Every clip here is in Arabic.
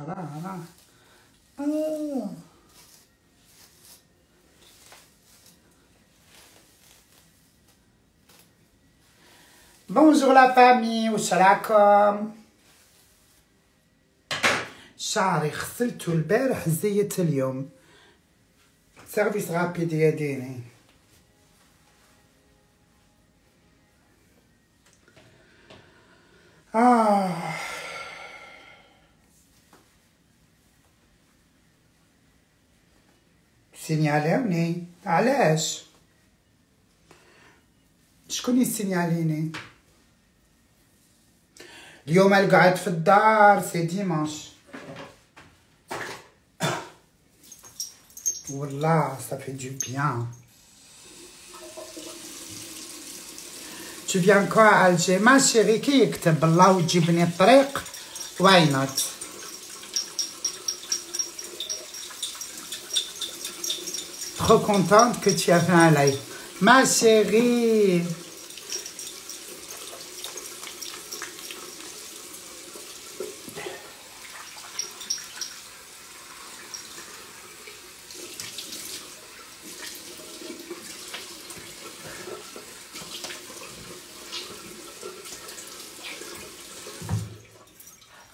알아 알아 어. Bonjour la famille وش راكم شعري غسلته البارح زيت اليوم سيرفيس رابيد يديني آه سينيالوني علاش شكون يسينياليني اليوم القعد في الدار سي ديمانش والله صافي دو بيان تو viens كوا الجي Alger, ma كي يكتب الله que tu es là où trop contente que tu avais un live. Ma chérie,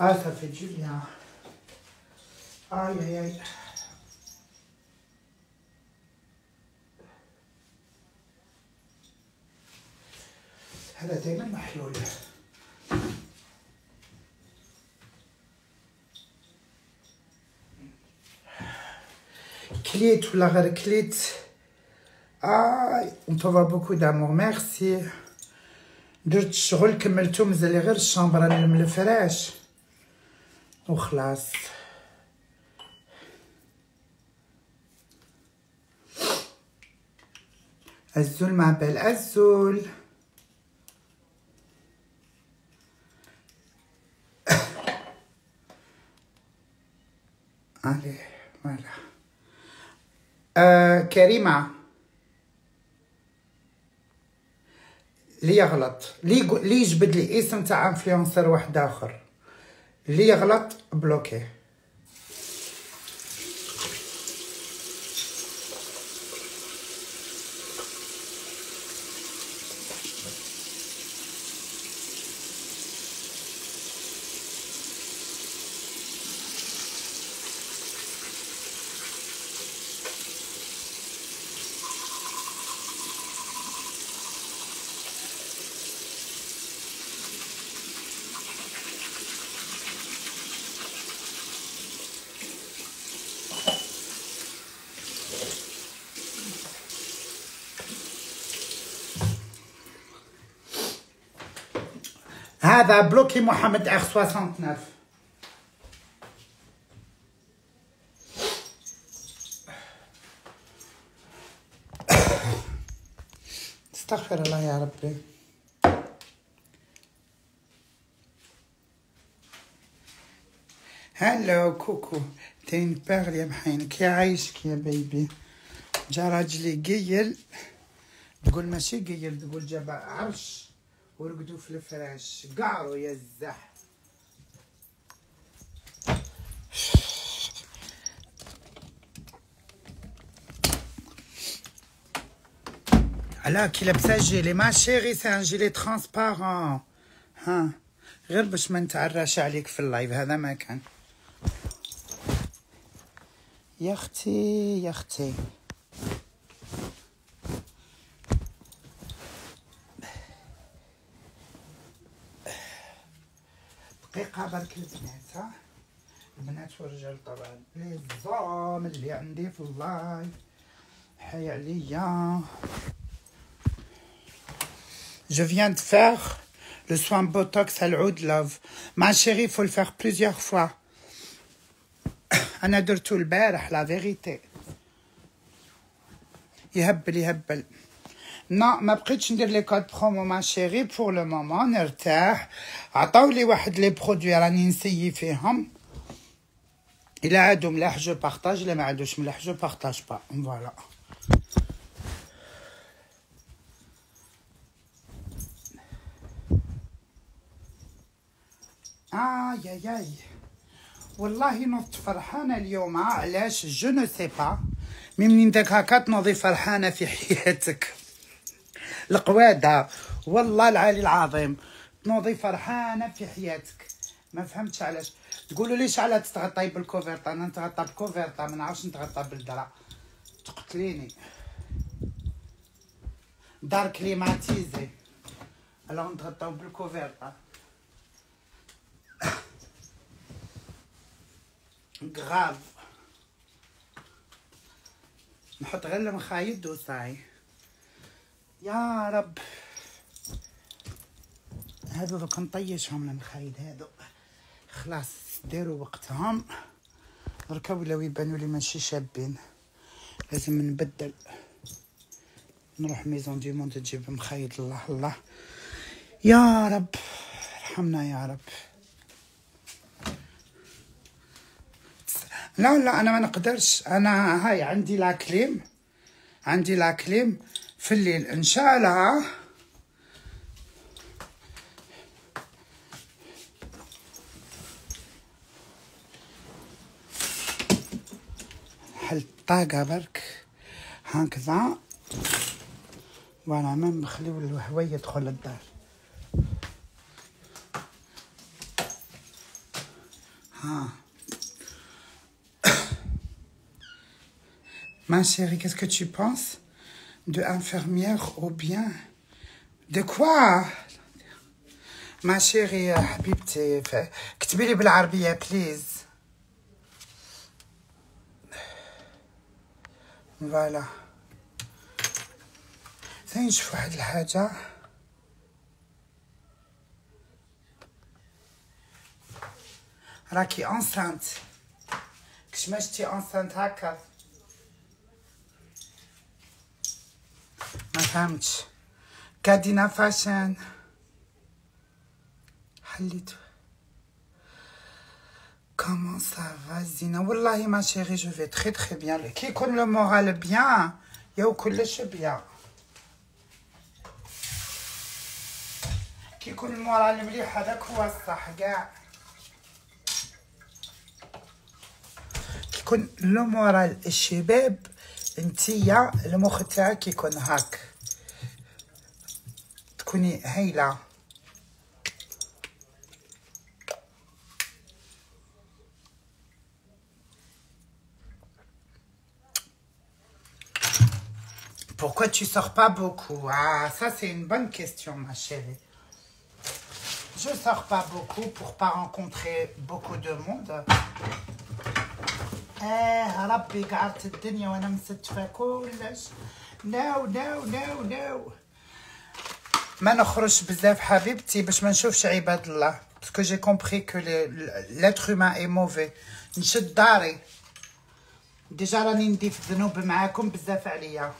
Ah, ça fait du bien. Aïe, aïe, aïe. هذا دائما محلول كليت ولا غير كليت آي اون بوكو دامور ميرسي درت الشغل كملتو مازال غير الشامبر انا من الفراش وخلاص الزول مع بال الزول عليه مالح آه كريمة لي غلط لي لي جبد لي اسم تاع انفلونسر واحد اخر لي غلط بلوكيه هذا بلوكي محمد اخ 69 استغفر الله يا ربي هلا كوكو تين بغل يا محينك يا عايشك يا بيبي جا راجلي قيل تقول ماشي قيل تقول جاب عرش ورقدوا في الفراش قعروا يا الزح على كي لابسه جيلي ماشي سي ان جيلي ترونسبارون ها غير باش ما نتعراش عليك في اللايف هذا ما كان يا اختي يا اختي Je viens de faire le soin Botox à l'Oud Ma chérie, il faut le faire plusieurs fois. Je un la vérité. Il نا ما بقيتش ندير لي كود برومو ما شيري بور لو مومون نرتاح عطاو لي واحد لي برودوي راني نسيي فيهم الا عادو ملاح جو بارطاج الا ما عادوش ملاح جو بارطاج با فوالا اي اي اي والله نوضت فرحانه اليوم علاش جو نو سي با مي منين داك هكا تنوضي فرحانه في حياتك القواده والله العالي العظيم تنوضي فرحانه في حياتك ما فهمتش علاش تقولوا لي شحال تتغطي بالكوفيرتا انا نتغطى بكوفيرتا ما نعرفش نتغطى بالدرا تقتليني دار كليماتيزي الا نتغطاو بالكوفيرتا غاف نحط غير المخايد وصاي يا رب هذو دوك نطيشهم المخايد هذو خلاص داروا وقتهم دركا ولاو يبانوا لي ماشي شابين لازم نبدل نروح ميزون دي مونت تجيب مخايد الله الله يا رب ارحمنا يا رب لا لا انا ما نقدرش انا هاي عندي لا كليم عندي لا كليم في الليل ان شاء الله نحل الطاقه برك هكذا وانا ما نخليو الهواء يدخل للدار ها ما شيري كيسكو qu'est-ce بونس de infirmière au bien. De quoi ما شيري حبيبتي كتبي لي بالعربيه بليز فوالا ثاني نشوف واحد الحاجه راكي انسانت كش ما شتي انسانت هكا فهمتش كادينا فاشان حليتو كومون سافا زينه والله ما شيغي جو في تخي تخي بيان كي يكون لو مورال بيان يا كلش بيان كي يكون المورال مليح هذاك هو الصح كاع كي يكون لو مورال الشباب انتيا المخ تاعك يكون هاك là, Pourquoi tu sors pas beaucoup Ah, ça c'est une bonne question, ma chérie. Je sors pas beaucoup pour pas rencontrer beaucoup de monde. Eh, Rabbi, No, no, no, no. ما نخرجش بزاف حبيبتي باش ما نشوفش عباد الله باسكو جي كومبري كو لاتر هومان اي موفي نشد داري ديجا راني ندي في الذنوب معاكم بزاف عليا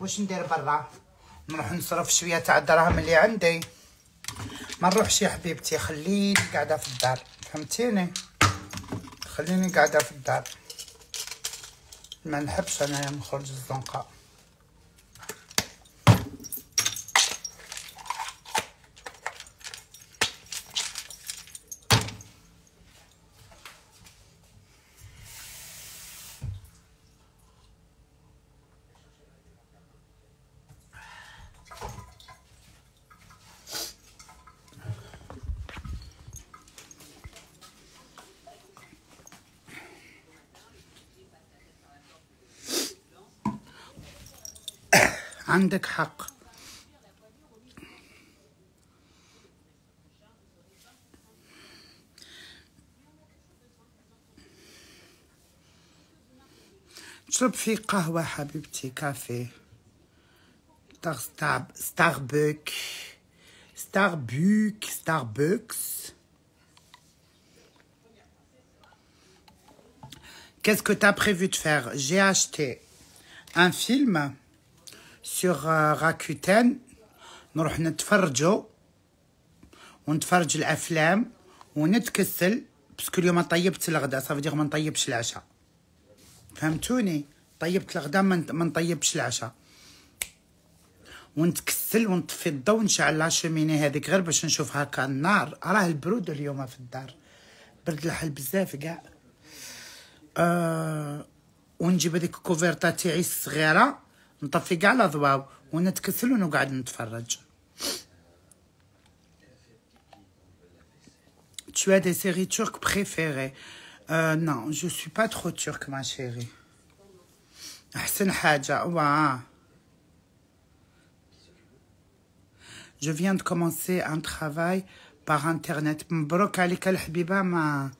واش ندير برا نروح نصرف شويه تاع الدراهم اللي عندي ما نروحش يا حبيبتي خليني قاعده في الدار فهمتيني خليني قاعده في الدار ما نحبش انايا نخرج الزنقه عندك حق تشرب café, قهوة حبيبتي Qu'est-ce que tu as prévu de faire J'ai acheté un film سيغ راكوتان euh, نروح نتفرجو ونتفرج الافلام ونتكسل باسكو اليوم طيبت الغداء صافي دير ما نطيبش العشاء فهمتوني طيبت الغداء ما نطيبش العشاء ونتكسل ونطفي الضو ونشعل لاشوميني هذيك غير باش نشوف هكا النار راه البرود اليوم في الدار برد الحال بزاف كاع أه ونجيب هذيك الكوفيرتا تاعي الصغيره نطفي كاع الاضواو ونتكسل ونقعد نتفرج Tu as des séries turques préférées euh, Non, je suis pas trop turque, ma chérie. Hassan Haja, waouh Je viens de commencer un travail par internet. مبروك عليك الحبيبه ما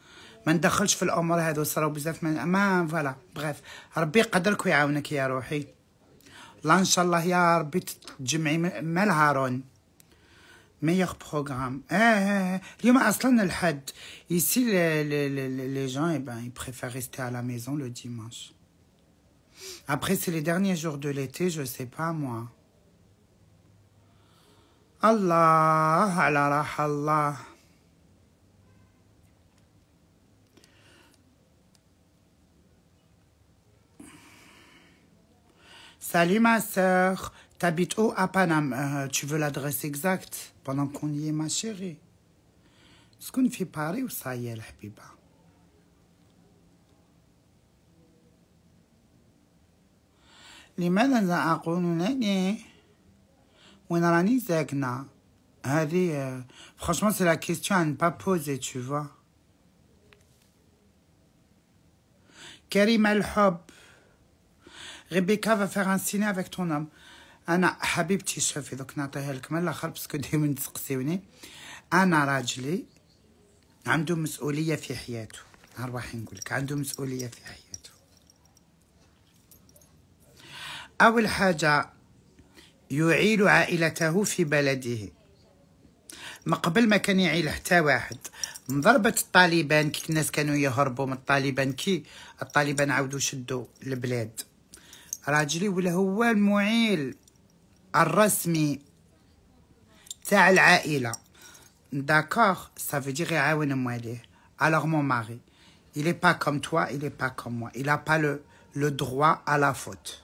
ما ندخلش في الامور هذو صراو بزاف ما فوالا بريف ربي يقدرك ويعاونك يا روحي Là, y'a il y meilleur programme. Eh, eh, eh. Ici, les, gens, eh ben, ils préfèrent rester à la maison le dimanche. Après, c'est les derniers jours de l'été, je sais pas, moi. Allah, Allah, Allah. Salut ma tu t'habites où à euh, Tu veux l'adresse exacte pendant qu'on y est ma chérie Est-ce qu'on fait pareil ou ça y est, Habiba لماذا زعقون لي ne هذه franchement c'est la question à ne pas poser tu vois كريمة الحب ريبيكا va faire un ciné avec ton homme انا حبيبتي شوفي دوك نعطيها لك من الاخر باسكو ديما تسقسيوني انا راجلي عنده مسؤوليه في حياته نهار واحد نقول لك عنده مسؤوليه في حياته اول حاجه يعيل عائلته في بلده ما قبل ما كان يعيل حتى واحد من ضربة الطالبان كي الناس كانوا يهربوا من الطالبان كي الطالبان عاودوا شدوا البلاد راجلي ولا هو المعيل الرسمي تاع العائله داكوغ صافي في دير يعاون مواليه الوغ مون ماري il n'est pas comme toi il n'est pas comme moi il a pas le le droit à la faute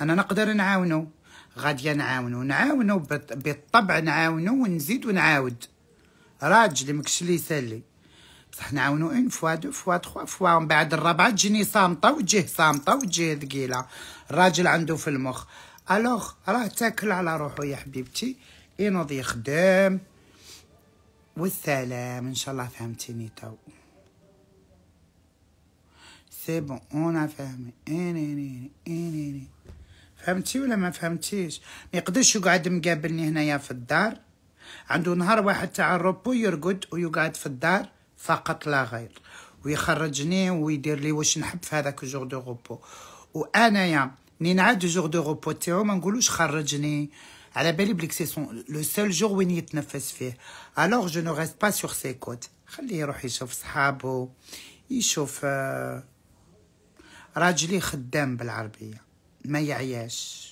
انا نقدر نعاونو غادي نعاونو نعاونو بالطبع نعاونو ونزيد ونعاود راجلي مكش لي يسالي بصح نعاونو اون فوا دو فوا تخوا فوا من بعد الرابعه تجيني صامطه وتجيه صامطه وتجيه ثقيله الراجل عنده في المخ الوغ راه تاكل على روحو يا حبيبتي ينوض يخدم والسلام ان شاء الله فهمتيني تو سي بون انا فاهمه اني اني فهمتي ولا ما فهمتيش ما يقدرش يقعد مقابلني هنايا في الدار عنده نهار واحد تاع الروبو يرقد ويقعد في الدار فقط لا غير ويخرجني ويدير لي واش نحب في هذاك جور دو غوبو وانايا منين نعاد جور دو غوبو تاعو ما نقولوش خرجني على بالي بلي سي سون لو سول جور وين يتنفس فيه الوغ جو نو ريست با سور سي كوت خليه يروح يشوف صحابو يشوف آه، راجلي خدام بالعربيه ما يعياش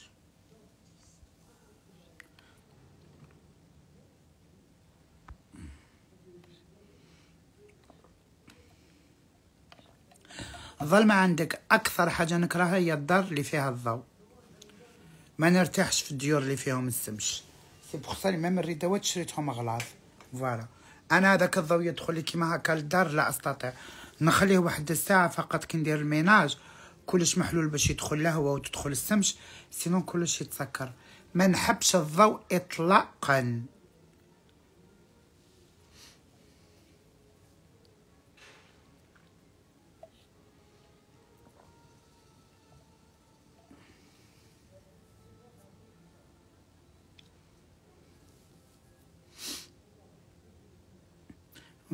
ما عندك أكثر حاجة نكرهها هي الدار اللي فيها الضوء ما نرتاحش في الديور اللي فيهم السمش سي بخصا ميم الريدوات شريتهم غلاظ فوالا انا هذاك الضوء يدخل لي كيما هكا للدار لا استطيع نخليه واحد الساعه فقط كي ندير الميناج كلش محلول باش يدخل و وتدخل السمش سينون كلش يتسكر ما نحبش الضوء اطلاقا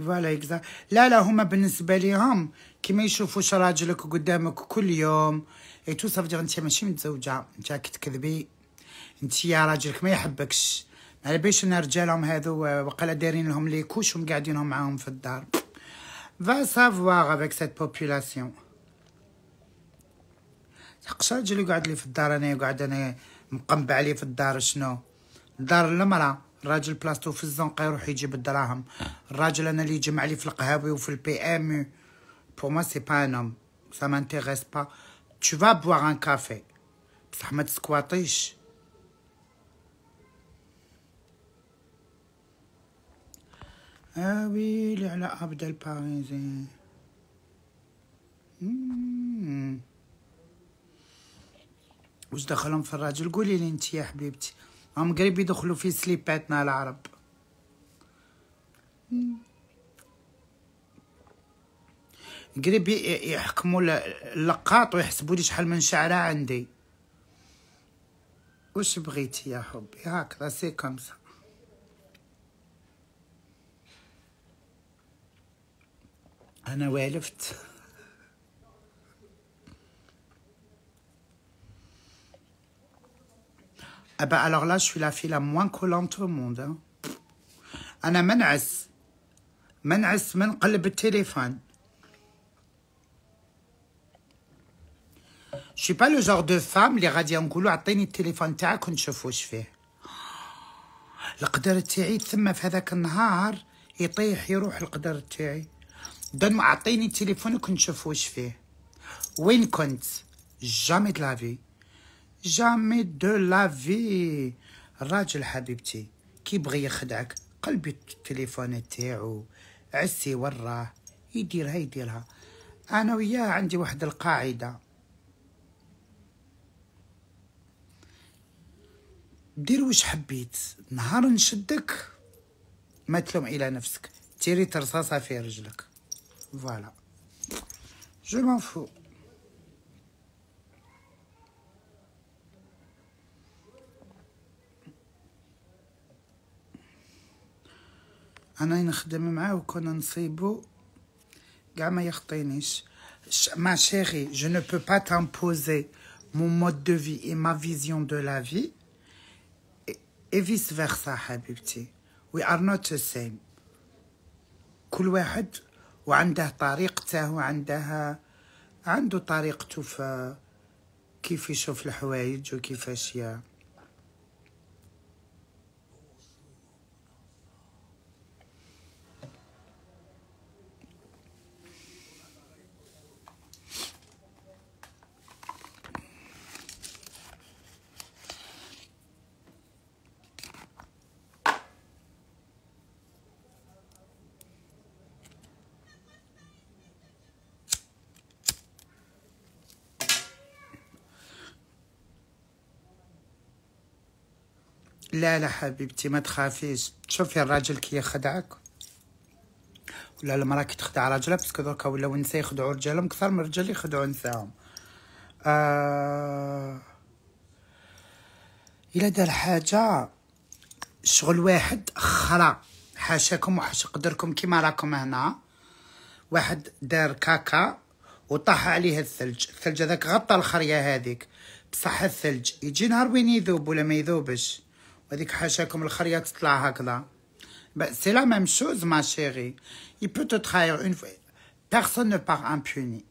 فوالا اكزاكت لا لا هما بالنسبه ليهم كيما يشوفوش راجلك قدامك كل يوم اي تو صافي انت ماشي متزوجه انت كتكذبي تكذبي انت يا راجلك ما يحبكش على باليش ان رجالهم هذو وقال دايرين لهم لي كوش ومقعدينهم معاهم في الدار فا سافواغ افيك سيت population تحقش راجل يقعد لي في الدار انا يقعد انا مقنبع لي في الدار شنو دار المراه الراجل بلاصتو في الزنقه يروح يجيب الدراهم الراجل انا اللي يجمع لي في القهاوي وفي البي ام بو ما سي با ان هوم سا مانتيغيس با تو vas boire ان كافي بصح ما تسكواطيش اه على ابدا الباريزي واش دخلهم في الراجل قولي لي انت يا حبيبتي هم قريب يدخلوا في سليباتنا العرب قريب يحكموا اللقاط ويحسبوا لي شحال من شعره عندي وش بغيتي يا حبي هكذا سي كومسا انا والفت Eh ben, alors là, je suis la fille la moins collante au monde. Hein. أنا منعس منعس من قلب التليفون Je suis pas le genre de femme اللي غادي نقولوا عطيني التليفون تاعك ونشوف واش فيه القدر تاعي ثم في هذاك النهار يطيح يروح القدر تاعي دون ما عطيني تليفونك ونشوف واش فيه وين كنت جامي دلافي جامي دو لافي الراجل حبيبتي كيبغي يخدعك قلبي التليفونات تاعو عسي وراه يديرها يديرها انا وياه عندي واحد القاعده دير واش حبيت نهار نشدك ما تلوم الى نفسك تيري ترصاصه في رجلك فوالا جو مون فو انا نخدم معاه وكنا نصيبو كاع ما يخطينيش ما chérie جو نو بو با تامبوزي مون مود دو في اي ما فيزيون دو لا في اي فيس فيرسا حبيبتي وي ار نوت the كل واحد وعنده طريقته وعندها عنده طريقته في كيف يشوف الحوايج وكيفاش يا لا لا حبيبتي ما تخافيش تشوفي الراجل كي يخدعك ولا المراه كي تخدع راجلها باسكو دركا ولاو النساء يخدعوا رجالهم اكثر من الرجال يخدعوا نساهم آه الا دار حاجه شغل واحد خرا حاشاكم وحاش قدركم كيما راكم هنا واحد دار كاكا وطاح عليه الثلج الثلج هذاك غطى الخريه هذيك بصح الثلج يجي نهار وين يذوب ولا ما يذوبش وهذيك حاشاكم الخريه تطلع هكذا سي لا ميم شوز ما شيري اي بو تو تراير اون فوا بيرسون نو بار امبوني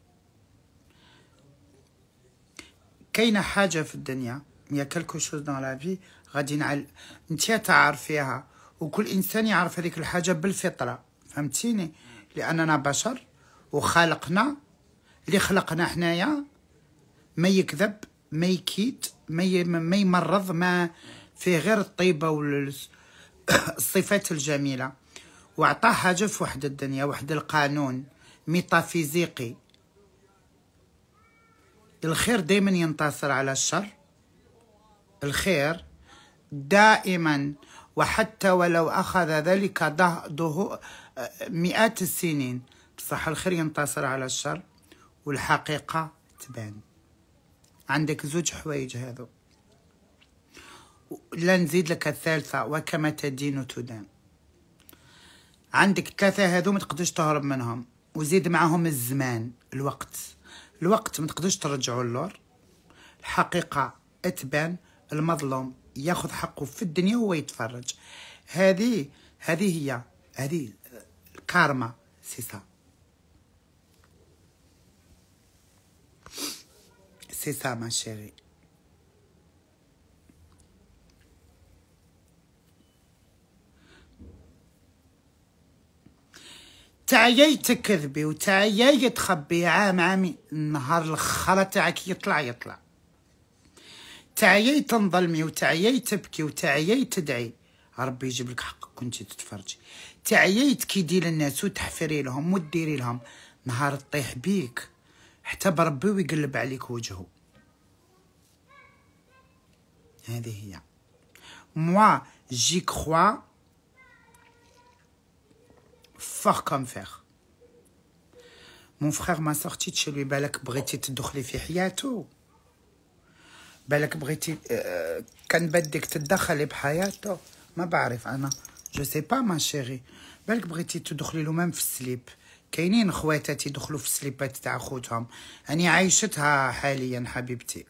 كاينه حاجه في الدنيا يا كلكو شوز دون لا في غادي نعل انت تعرفيها وكل انسان يعرف هذيك الحاجه بالفطره فهمتيني لاننا بشر وخالقنا اللي خلقنا حنايا ما يكذب ما يكيد ما يمرض ما فيه غير الطيبة والصفات الجميلة وعطاه حاجة في واحد الدنيا واحد القانون ميتافيزيقي الخير دايما ينتصر على الشر الخير دائما وحتى ولو أخذ ذلك ده آه، مئات السنين بصح الخير ينتصر على الشر والحقيقة تبان عندك زوج حوايج هذو لا نزيد لك الثالثة وكما تدين تدان عندك ثلاثة هذو ما تقدرش تهرب منهم وزيد معهم الزمان الوقت الوقت ما تقدرش ترجعوا اللور الحقيقة اتبان المظلوم ياخذ حقه في الدنيا وهو يتفرج هذه هذه هي هذه الكارما سي سا سي سا ما شيري تعيي تكذبي وتعيي تخبي عام عامي النهار الخرا تاعك يطلع يطلع تعيي تنظلمي وتعيي تبكي وتعيي تدعي ربي يجيب لك حقك كنتي تتفرجي تعيي تكيدي للناس وتحفري لهم وديري لهم نهار تطيح بيك حتى بربي ويقلب عليك وجهه هذه هي موا جي كخوا fort comme fer. Mon frère m'a sorti de chez lui. Balak بغيتي تدخلي في Balak بالك بغيتي كان بدك تتدخلي Ma ما بعرف انا. ne sais pas, ما شيري. بالك بغيتي تدخلي له مام في السليب. كاينين خواتاتي دخلوا في السليبات تاع خوتهم. اني عايشتها حاليا حبيبتي.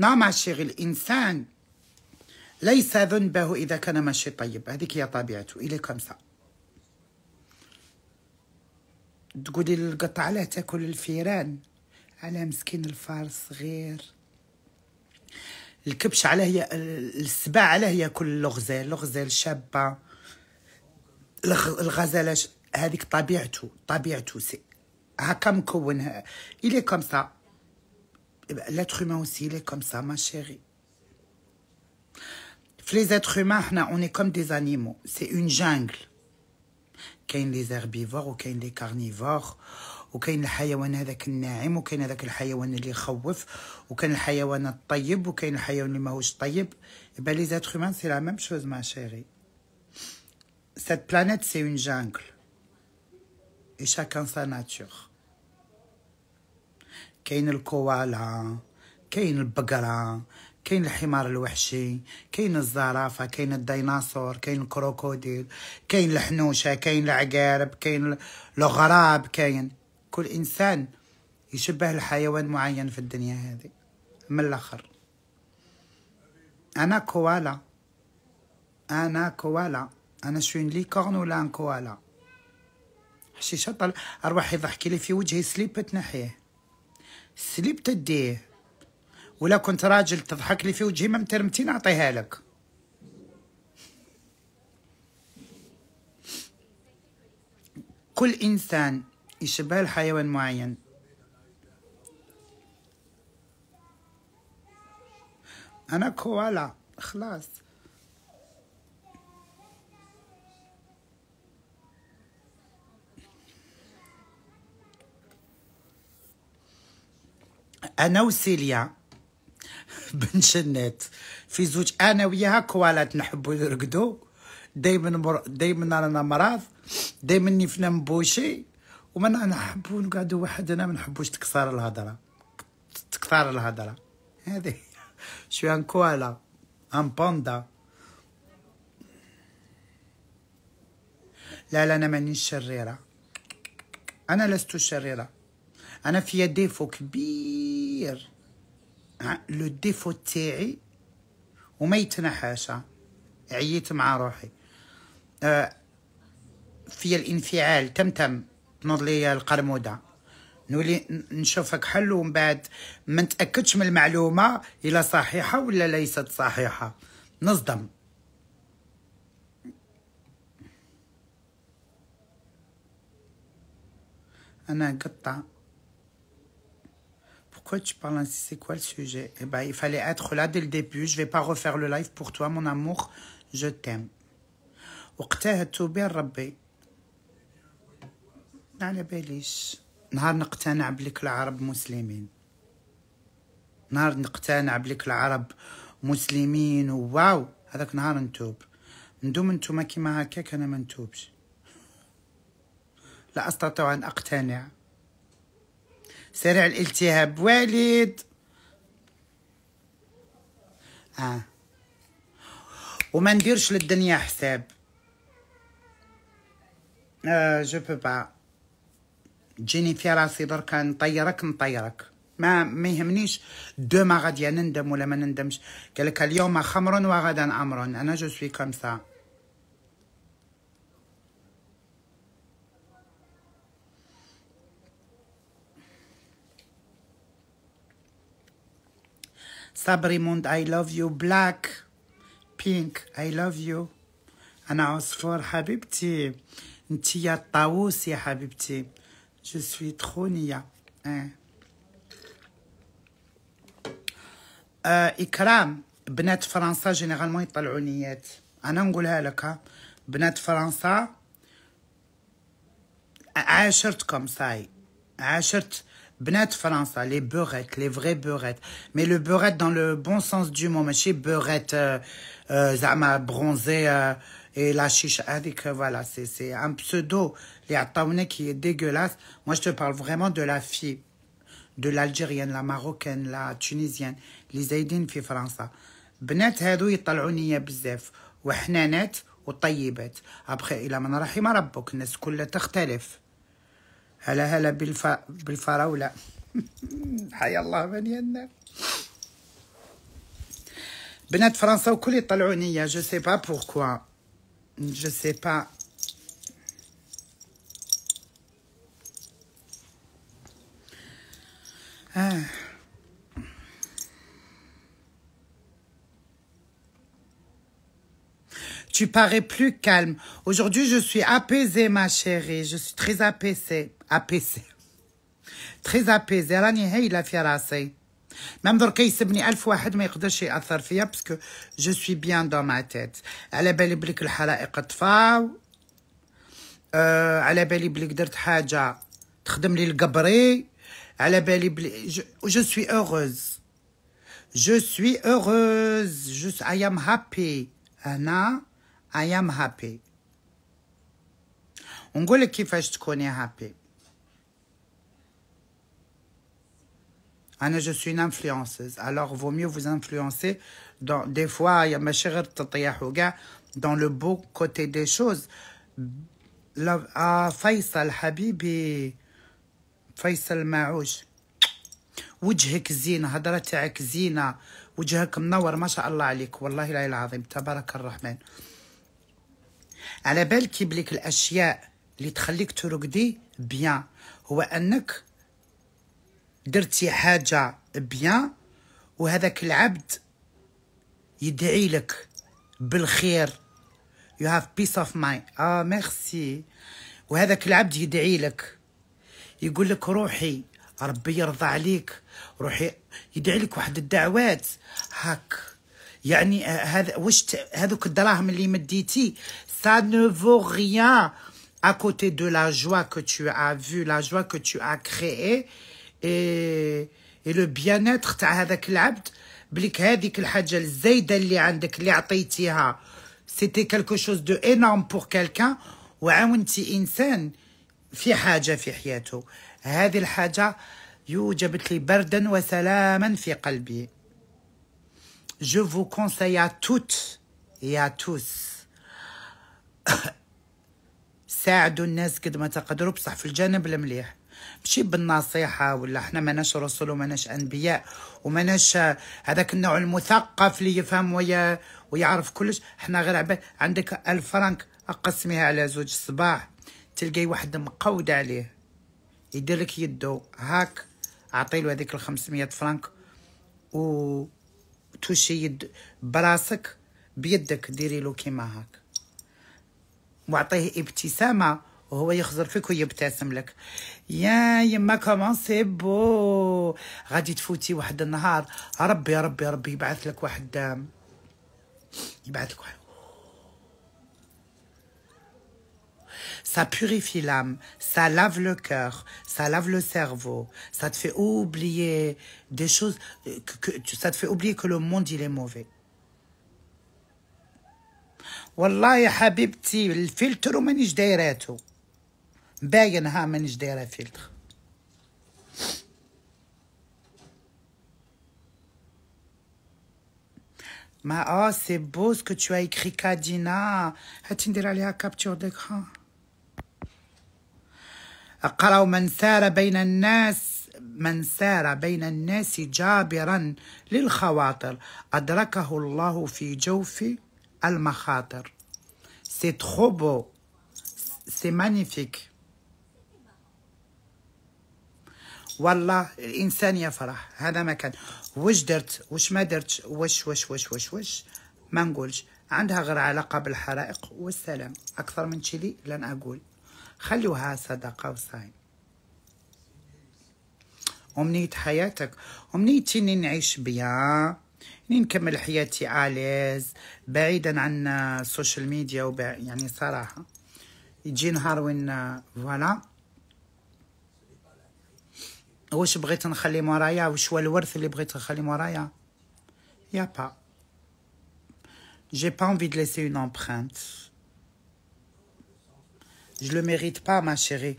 عشيغي الإنسان ليس ذنبه إذا كان ماشي طيب هذيك هي طبيعته إلي كمسا تقولي للقطعة لا تاكل الفيران على مسكين الفار صغير الكبش على هي السباع على هي كل الغزال الغزال شابة الغزالة هذيك طبيعته طبيعته سي هكا مكون إلي كمسا Eh ben, l'être humain aussi, il est comme ça, ma chérie. Les êtres humains, on est comme des animaux. C'est une jungle. Qu'il y a des herbivores, ou qu'il y a des carnivores, ou qu'il y a des hayawans avec le naïm, ou qu'il y a des animaux qui sont ou y a des hayawans ou qu'il y a des qui eh ben, Les êtres humains, c'est la même chose, ma chérie. Cette planète, c'est une jungle. Et chacun sa nature. كاين الكوالا كاين البقرة كاين الحمار الوحشي كاين الزرافة كاين الديناصور كاين الكروكوديل كاين الحنوشة كاين العقارب كاين الغراب كاين كل إنسان يشبه الحيوان معين في الدنيا هذه من الآخر أنا كوالا أنا كوالا أنا شوين ليكورن ولا أن كوالا حشيشة طلع أرواح يضحكي لي في وجهي سليبت نحيه سليب تديه ولا كنت راجل تضحك لي في وجهي ما مترمتين اعطيها لك كل انسان يشبه لحيوان معين انا كوالا خلاص انا وسيليا بنت جنات في زوج انا وياها كوالات نحبو نرقدو دايما مر... دايما رانا مراض دايما نفنا مبوشي وما نحبو نقعدو وحدنا ما نحبوش تكثر الهضره تكثر الهضره هذه شو ان كوالا ان باندا لا لا انا مانيش شريره انا لست شريره انا فيا ديفو كبير لو ديفو تاعي وما يتنحاش عييت مع روحي آه فيا الانفعال تم تنوض لي القرموده نولي نشوفك حل ومن بعد ما نتاكدش من المعلومه الا صحيحه ولا ليست صحيحه نصدم انا قطه pourquoi tu parles ainsi C'est quoi le sujet Eh bien, il fallait être là dès le début. Je ne vais pas refaire le live pour toi, mon amour. Je t'aime. وقتها توبي لربي على باليش نهار نقتنع بلك العرب مسلمين نهار نقتنع بلك العرب مسلمين واو هذاك نهار نتوب ندوم نتوما كيما هكاك انا ما نتوبش لا استطيع ان اقتنع سريع الالتهاب والد آه. وما نديرش للدنيا حساب آه جو بو با تجيني في راسي دركا نطيرك نطيرك ما ما يهمنيش دوما غادي نندم ولا ما نندمش قالك اليوم خمر وغدا امر انا جو سوي كوم سا موند اي لاف يو بلاك بينك اي لاف يو انا عصفور حبيبتي انتي الطاووس يا حبيبتي جو سوي تخونيا اه. اكرام بنات فرنسا جينيرالمون يطلعوا نيات انا نقولها لك ها بنات فرنسا عاشرتكم صاي عاشرت Bnet France, les beurettes, les vraies beurettes. Mais le beurette dans le bon sens du mot, mais beurette, euh, euh, zama bronzé euh, et la chiche. Euh, voilà, c'est un pseudo, les ataouné qui est dégueulasse. Moi, je te parle vraiment de la fille, de l'Algérienne, la Marocaine, la Tunisienne, les Zaydine ou França. بنات هادو ou بزاف Après, il ابخي الى من رحم les الناس كلها تختلف belle fille, belle fille, oh là là, ah, elle a l'air bien jeune. benedict france, on a coulé talonnière. je ne sais pas pourquoi. je ne sais pas. tu parais plus calme. Aujourd'hui, je suis apaisée, ma chérie. Je suis très apaisée. Apaisée. Très apaisée. Alors, il la fierté. Même si il alf mis 1000 fois, mais il parce que je suis bien dans ma tête. Ala bali belle el blique, euh, elle Ala bali écotte. dert haja. belle et blique, Ala bali la Je suis heureuse. Je suis heureuse. Je I am happy. Anna. I am happy ونقول لك كيفاش تكوني هابي انا جو سوي انفلونسيز الوغ فو ميو فو انفلونسي دون دي فوا ماشي غير تطيحو كاع دون لو بو كوتي دي شوز لو آه فيصل حبيبي فيصل معوش وجهك زين هضره تاعك زينه وجهك منور ما شاء الله عليك والله لا العظيم تبارك الرحمن على بال كيبليك الاشياء اللي تخليك ترقدي بيان هو انك درتي حاجه بيان وهذاك العبد يدعي لك بالخير يو هاف بيس اوف ماي اه ميرسي وهذاك العبد يدعي لك يقول لك روحي ربي يرضى عليك روحي يدعي لك واحد الدعوات هاك يعني آه، هذا واش هذوك الدراهم اللي مديتي ça ne vaut rien à côté de la joie que tu as vue, la joie que tu as créée et et le bien-être à Hadda klabd, blik hadi kel hadjel zay tu andek li atitiha, c'était quelque chose de énorme pour quelqu'un. Où un t'instant, fi حاجة fi حياته. Haddi la حاجة yojbetli borden wa salama fi qalbi. Je vous conseille à toutes et à tous. ساعدوا الناس قد ما تقدروا بصح في الجانب المليح ماشي بالنصيحة ولا حنا ماناش رسل ناش أنبياء ناش هذاك النوع المثقف اللي يفهم ويا ويعرف كلش حنا غير عباد عندك ألف فرنك أقسميها على زوج الصباح تلقاي واحد مقود عليه يدير لك يدو هاك له هذيك الخمسمية فرنك و توشي يد براسك بيدك ديري له كيما هاك معطيه ابتسامة وهو يخزر فيك ويبتسم لك يا يما كمان سي بو غادي تفوتي واحد النهار ربي ربي ربي يبعث لك واحد يبعث لك واحد ça purifie l'âme, ça lave le cœur, ça lave le cerveau, ça te fait oublier des choses, que, que, ça te fait oublier que le monde, il est mauvais. والله يا حبيبتي الفلتر ومانيش دايراتو ها مانيش دايره فلتر ما اه سي بو سكو تو كري كادينا هاتي ندير عليها كابتور ديكران اقراو من سار بين الناس من سار بين الناس جابرا للخواطر أدركه الله في جوفي المخاطر سي ترو بو سي مانيفيك والله الانسان يفرح هذا ما كان واش درت واش ما درتش واش واش واش واش واش ما نقولش عندها غير علاقه بالحرائق والسلام اكثر من تشيلي لن اقول خلوها صدقه وصايم أمنية حياتك أمنيتي إني نعيش بيا نكمل حياتي عاليز بعيدا عن السوشيال ميديا وبع... يعني صراحه يجي نهار وين فوالا واش بغيت نخلي مورايا واش هو الورث اللي بغيت نخلي مورايا يا با جي با انفي de laisser اون امبرانت Je لو ميريت با ما شيري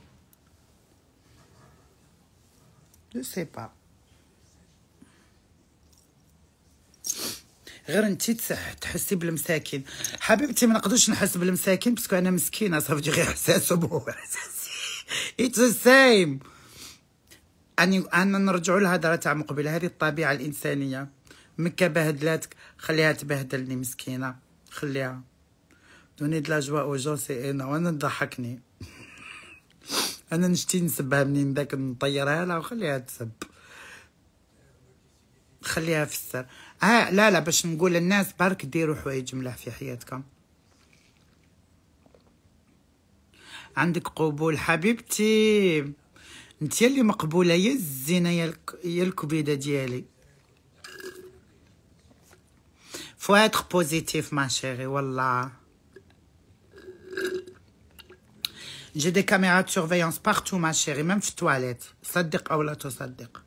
Je sais pas. غير انت تحسي بالمساكين حبيبتي ما نقدرش نحس بالمساكين باسكو انا مسكينه صافي غير احساسهم هو احساسي اتس سيم اني انا نرجعوا للهضره تاع مقبله هذه الطبيعه الانسانيه مكه بهدلاتك خليها تبهدلني مسكينه خليها دوني دلا جوا او جون سي انا وانا نضحكني انا نشتي نسبها منين داك نطيرها لها وخليها تسب خليها في السر آه لا لا باش نقول للناس برك ديروا حوايج ملاح في حياتكم عندك قبول حبيبتي انت اللي مقبوله يا الزينه يا الكبيده ديالي فو اتر بوزيتيف ما شيري والله جي دي كاميرا دو سورفيونس بارتو ما شيري ميم في التواليت صدق او لا تصدق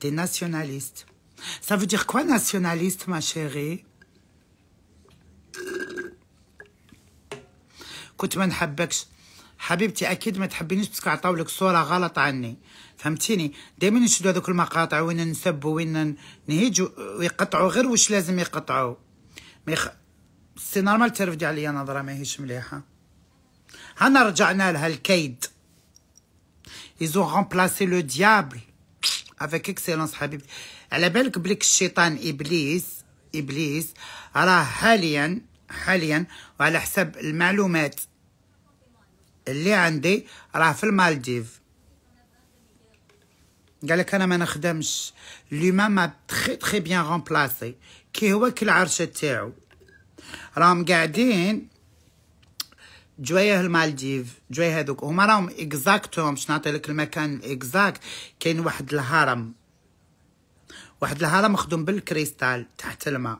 T'es nationaliste. Ça veut dire quoi nationaliste, ma chérie كنت ما نحبكش حبيبتي اكيد ما تحبينيش باسكو عطاو لك صوره غلط عني فهمتيني دائما نشدو هذوك المقاطع وين نسب وين نهيجو ويقطعوا غير واش لازم يقطعوا ما يخ... سي نورمال ترفدي عليا نظره ماهيش مليحه هنا رجعنا لها الكيد ايزو غومبلاسي لو ديابل افيك اكسيلونس حبيبتي على بالك بليك الشيطان ابليس ابليس راه حاليا حاليا وعلى حسب المعلومات اللي عندي راه في المالديف قالك انا ما نخدمش لوما ما تري تخي بيان رومبلاسي كي هو كل العرشه تاعو راهم قاعدين جوية المالديف جوية هذوك هما راهم اكزاكتهم باش نعطي لك المكان اكزاكت كاين واحد الهرم واحد الهرم مخدوم بالكريستال تحت الماء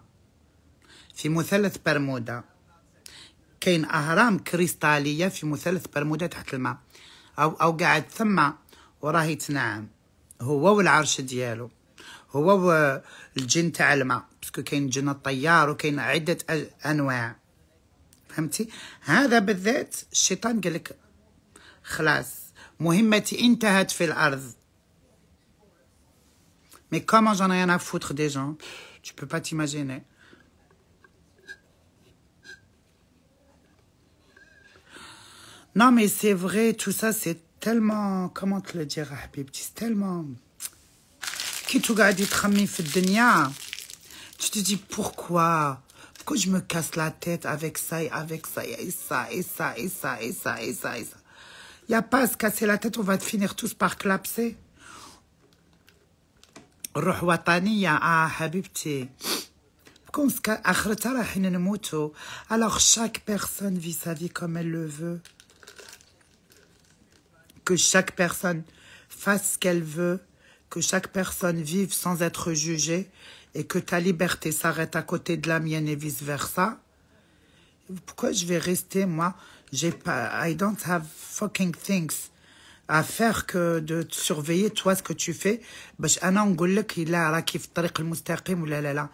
في مثلث برمودا كاين اهرام كريستاليه في مثلث برمودا تحت الماء او او قاعد ثم وراه يتنعم هو والعرش ديالو هو الجن تاع الماء باسكو كاين جن الطيار وكاين عده انواع هذا بالذات الشيطان قال لك خلاص مهمتي انتهت في الارض Mais comment j'en ai rien à foutre des gens, tu peux pas t'imaginer. Non, mais c'est vrai, tout ça, c'est tellement. Comment te le dire, Rahabib? C'est tellement. Qui tu dit Tu te dis pourquoi je me casse la tête avec ça et avec ça et ça et ça et ça et ça et ça Il n'y a pas à se casser la tête, on va finir tous par clapser. Ah, alors chaque personne vit sa vie comme elle le veut que chaque personne fasse ce qu'elle veut que chaque personne vive sans être jugée et que ta liberté s'arrête à côté de la mienne et vice-versa, pourquoi je vais rester, moi J'ai pas, I don't have fucking things à faire que de surveiller toi ce que tu fais المستقيم ولا لا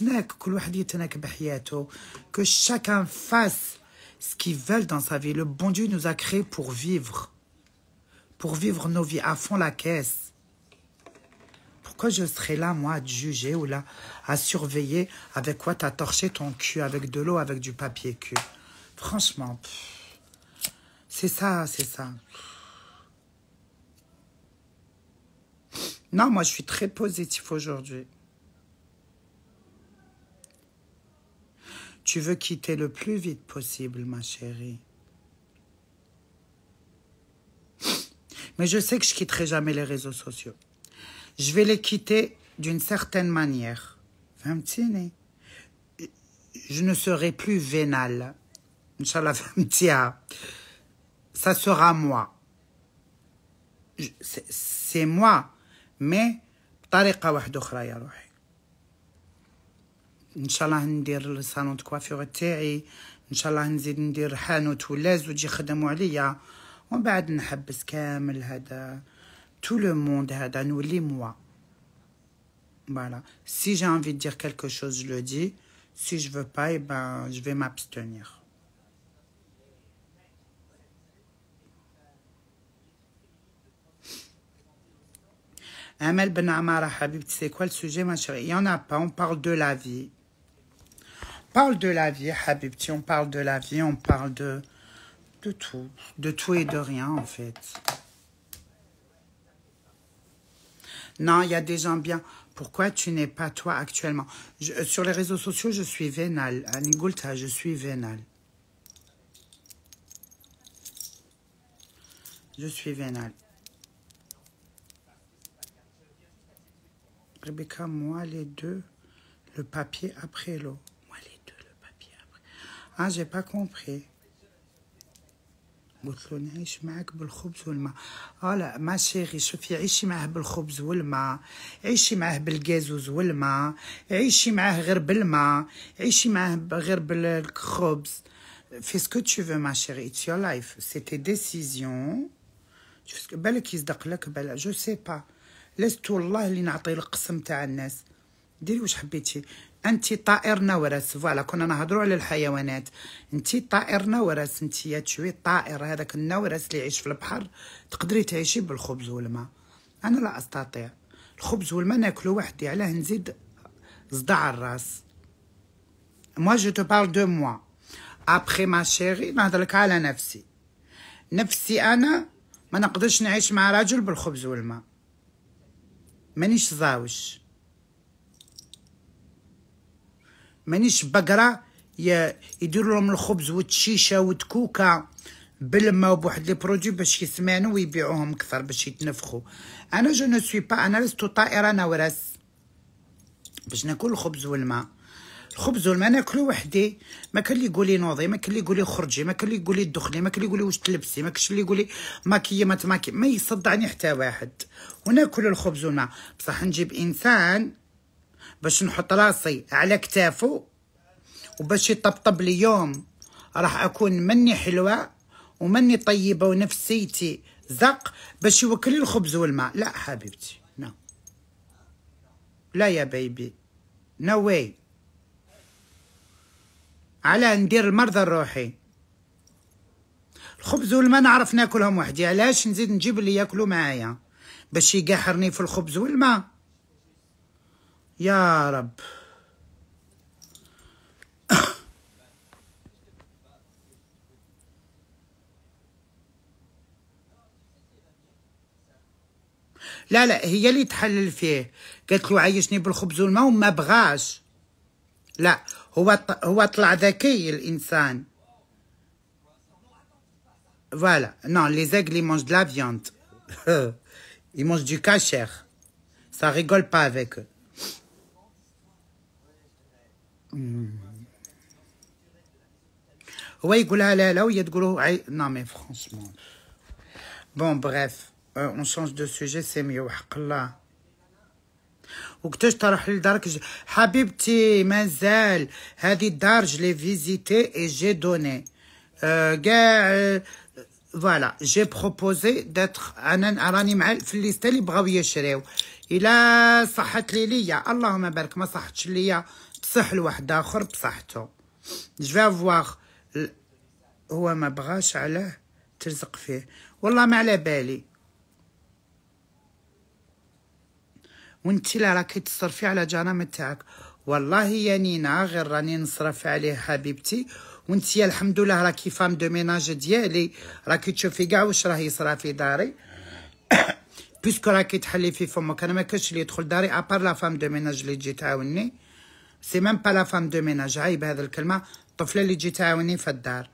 لا كل واحد يتناك بحياته que chacun fasse ce qu'il veut dans sa vie le bon Dieu nous a créé pour vivre pour vivre nos vies à fond la caisse pourquoi je serais là, moi, à juger ou là, à surveiller avec quoi t'as torché ton cul, avec de l'eau, avec du papier cul Franchement, c'est ça, c'est ça. Non, moi, je suis très positif aujourd'hui. Tu veux quitter le plus vite possible, ma chérie. Mais je sais que je quitterai jamais les réseaux sociaux je vais les quitter d'une certaine manière. Hein. Je ne serai plus vénal. ça sera moi. C'est moi, mais tariqa wahdokhra ya Inch'Allah, faire le salon de coiffure ta'i. faire nzid salon hanout ou ou djikhdamu aliyah. On va tout le monde, Adanou, lis moi. Voilà. Si j'ai envie de dire quelque chose, je le dis. Si je veux pas, eh ben, je vais m'abstenir. Amel Ben Amara Habib, c'est quoi le sujet, ma chérie Il n'y en a pas, on parle de la vie. On parle de la vie, Habibti, on parle de la vie, on parle de, de tout, de tout et de rien, en fait. Non, il y a des gens bien. Pourquoi tu n'es pas toi actuellement euh, Sur les réseaux sociaux, je suis vénale. Anigulta, je suis vénale. Je suis vénale. Rebecca, moi, les deux, le papier après l'eau. Moi, les deux, le papier après. Ah, j'ai pas compris. قلت له نعيش معك بالخبز والماء اه ما شيخي شوفي عيشي معه بالخبز والماء عيشي معه بالجازوز والماء عيشي معه غير بالماء عيشي معه غير بالخبز في سكو تو فو ما شيخي اتس يور لايف سي تي décisions بالك يصدق لك بالك جو سي با لست والله اللي نعطي القسم تاع الناس ديري واش حبيتي انت طائر نورس فوالا كنا نهضروا على الحيوانات انت طائر نورس انت يا تشوي الطائر هذاك النورس اللي يعيش في البحر تقدري تعيشي بالخبز والماء انا لا استطيع الخبز والماء ناكلو وحدي علاه نزيد صداع الراس موا جو تو بار دو موا ابخي ما شيري نهضرلك على نفسي نفسي انا ما نقدرش نعيش مع راجل بالخبز والماء مانيش زاوج مانيش بقرة يديروا لهم الخبز والتشيشة والكوكا بالما وبواحد لي برودوي باش يسمعنو ويبيعوهم كثر باش يتنفخوا انا جو نو سوي با انا لست طائره انا ورس باش ناكل الخبز والماء الخبز والماء ناكلو وحدي ما كان لي يقولي نوضي ما كان لي يقولي خرجي ما كان لي يقولي دخلي ما كان لي يقولي واش تلبسي ما كانش لي يقولي ماكيي ما تماكي ما يصدعني حتى واحد وناكل الخبز والماء بصح نجيب انسان باش نحط راسي على كتافه وباش يطبطب ليوم راح اكون مني حلوه ومني طيبه ونفسيتي زق باش يوكل الخبز والماء لا حبيبتي لا لا يا بيبي نو واي على ندير المرضى لروحي الخبز والماء نعرف ناكلهم وحدي علاش نزيد نجيب اللي ياكلوا معايا باش يقاحرني في الخبز والماء يا رب لا لا هي اللي تحلل فيه قالت له عايشني بالخبز والماء وما بغاش لا هو هو طلع ذكي Voilà. Non, les aigles, ils mangent de la viande. ils mangent du cacher Ça rigole pas avec eux. هو يقولها لا لا وهي تقولو عي نو مي فرونسمون بون بغيف اون شونج دو سوجي سي ميو وحق الله وقتاش طرح لي دارك حبيبتي مازال هذه الدار جلي فيزيتي اي جي دوني كاع أه فوالا جي بروبوزي داتر انا راني مع في الليسته اللي بغاو يشريو الا صحت لي ليا اللهم بارك ما صحتش ليا بصح لواحد اخر بصحته جو فواغ هو ما بغاش عليه ترزق فيه والله ما على بالي وانت لا راكي تصرفي على جرام تاعك والله يا نينا غير راني نصرف عليه حبيبتي وانت يا الحمد لله راكي فام دو ميناج ديالي راكي تشوفي كاع واش راه يصرا في داري بيسكو راكي تحلي في فمك انا ما كاش اللي يدخل داري ابار لا فام دو ميناج اللي تجي تعاوني سي ميم با لا فام دو ميناج عيب هذا الكلمه الطفله اللي تجي تعاوني في الدار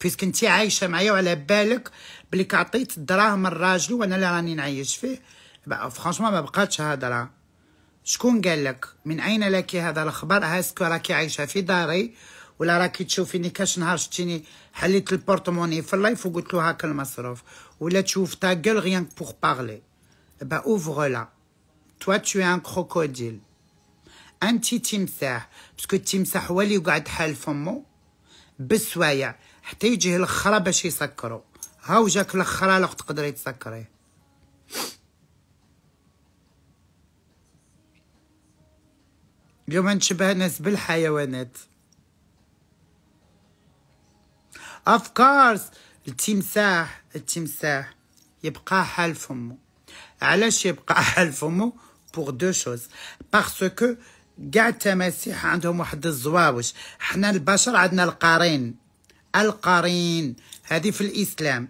بيسك انت عايشه معايا وعلى بالك بلي كعطيت الدراهم الراجل وانا اللي راني نعيش فيه فرانشمون ما بقاتش هضره شكون قال لك من اين لك هذا الخبر هاسكو راكي عايشه في داري ولا راكي تشوفيني كاش نهار شتيني حليت البورتموني في اللايف وقلت له هاك المصروف ولا تشوف تا غيان بوغ بارلي با اوفر لا توا تو ان كروكوديل انت تمساح باسكو التمساح هو اللي يقعد حال فمو بالسوايع حتى يجيه الاخره باش يسكرو هاو جاك الاخره لوقت تقدري تسكريه اليوم نشبه ناس بالحيوانات اوف كورس التمساح التمساح يبقى حال فمو علاش يبقى حال فمو بوغ دو شوز باسكو كاع التماسيح عندهم واحد الزواوج حنا البشر عندنا القرين القرين هذه في الاسلام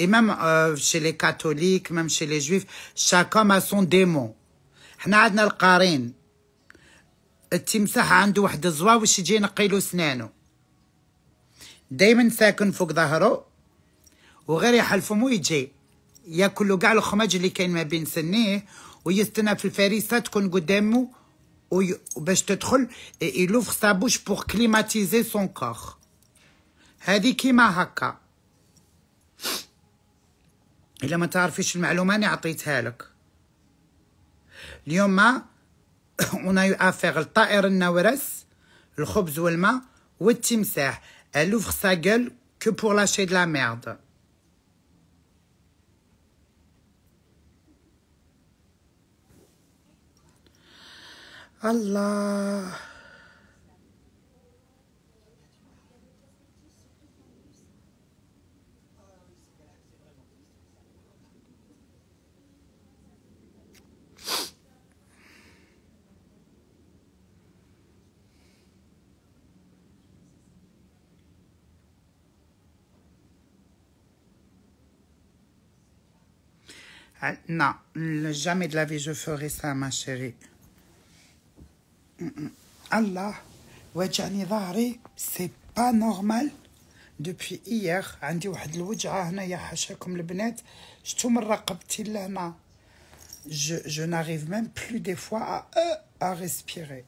امام آه، شي لي كاثوليك امام شي لي جويف شاكا ما سون ديمون حنا عندنا القرين التمساح عنده واحد الزواوج يجي ينقيلو سنانو دايما ساكن فوق ظهره وغير يحل فمو يجي ياكلو كاع الخمج اللي كاين ما بين سنيه ويستنى في الفريسه تكون قدامه باش تدخل il ouvre sa bouche pour climatiser son corps هذه كيما هكا الا ما تعرفيش المعلومه انا عطيتها لك اليوم اون يو افير الطائر النورس الخبز والماء والتمساح elle ouvre sa gueule que pour lâcher de la merde Allah. Ah, non, jamais de la vie je ferai ça, ma chérie. الله وجعني ظهري سي با نورمال دوبي إيغ عندي واحد الوجعه هنايا حاشاكم البنات شتو من رقبتي لهنا جو جو ناريف ميم بلو دي فوا ا ا ريسبيري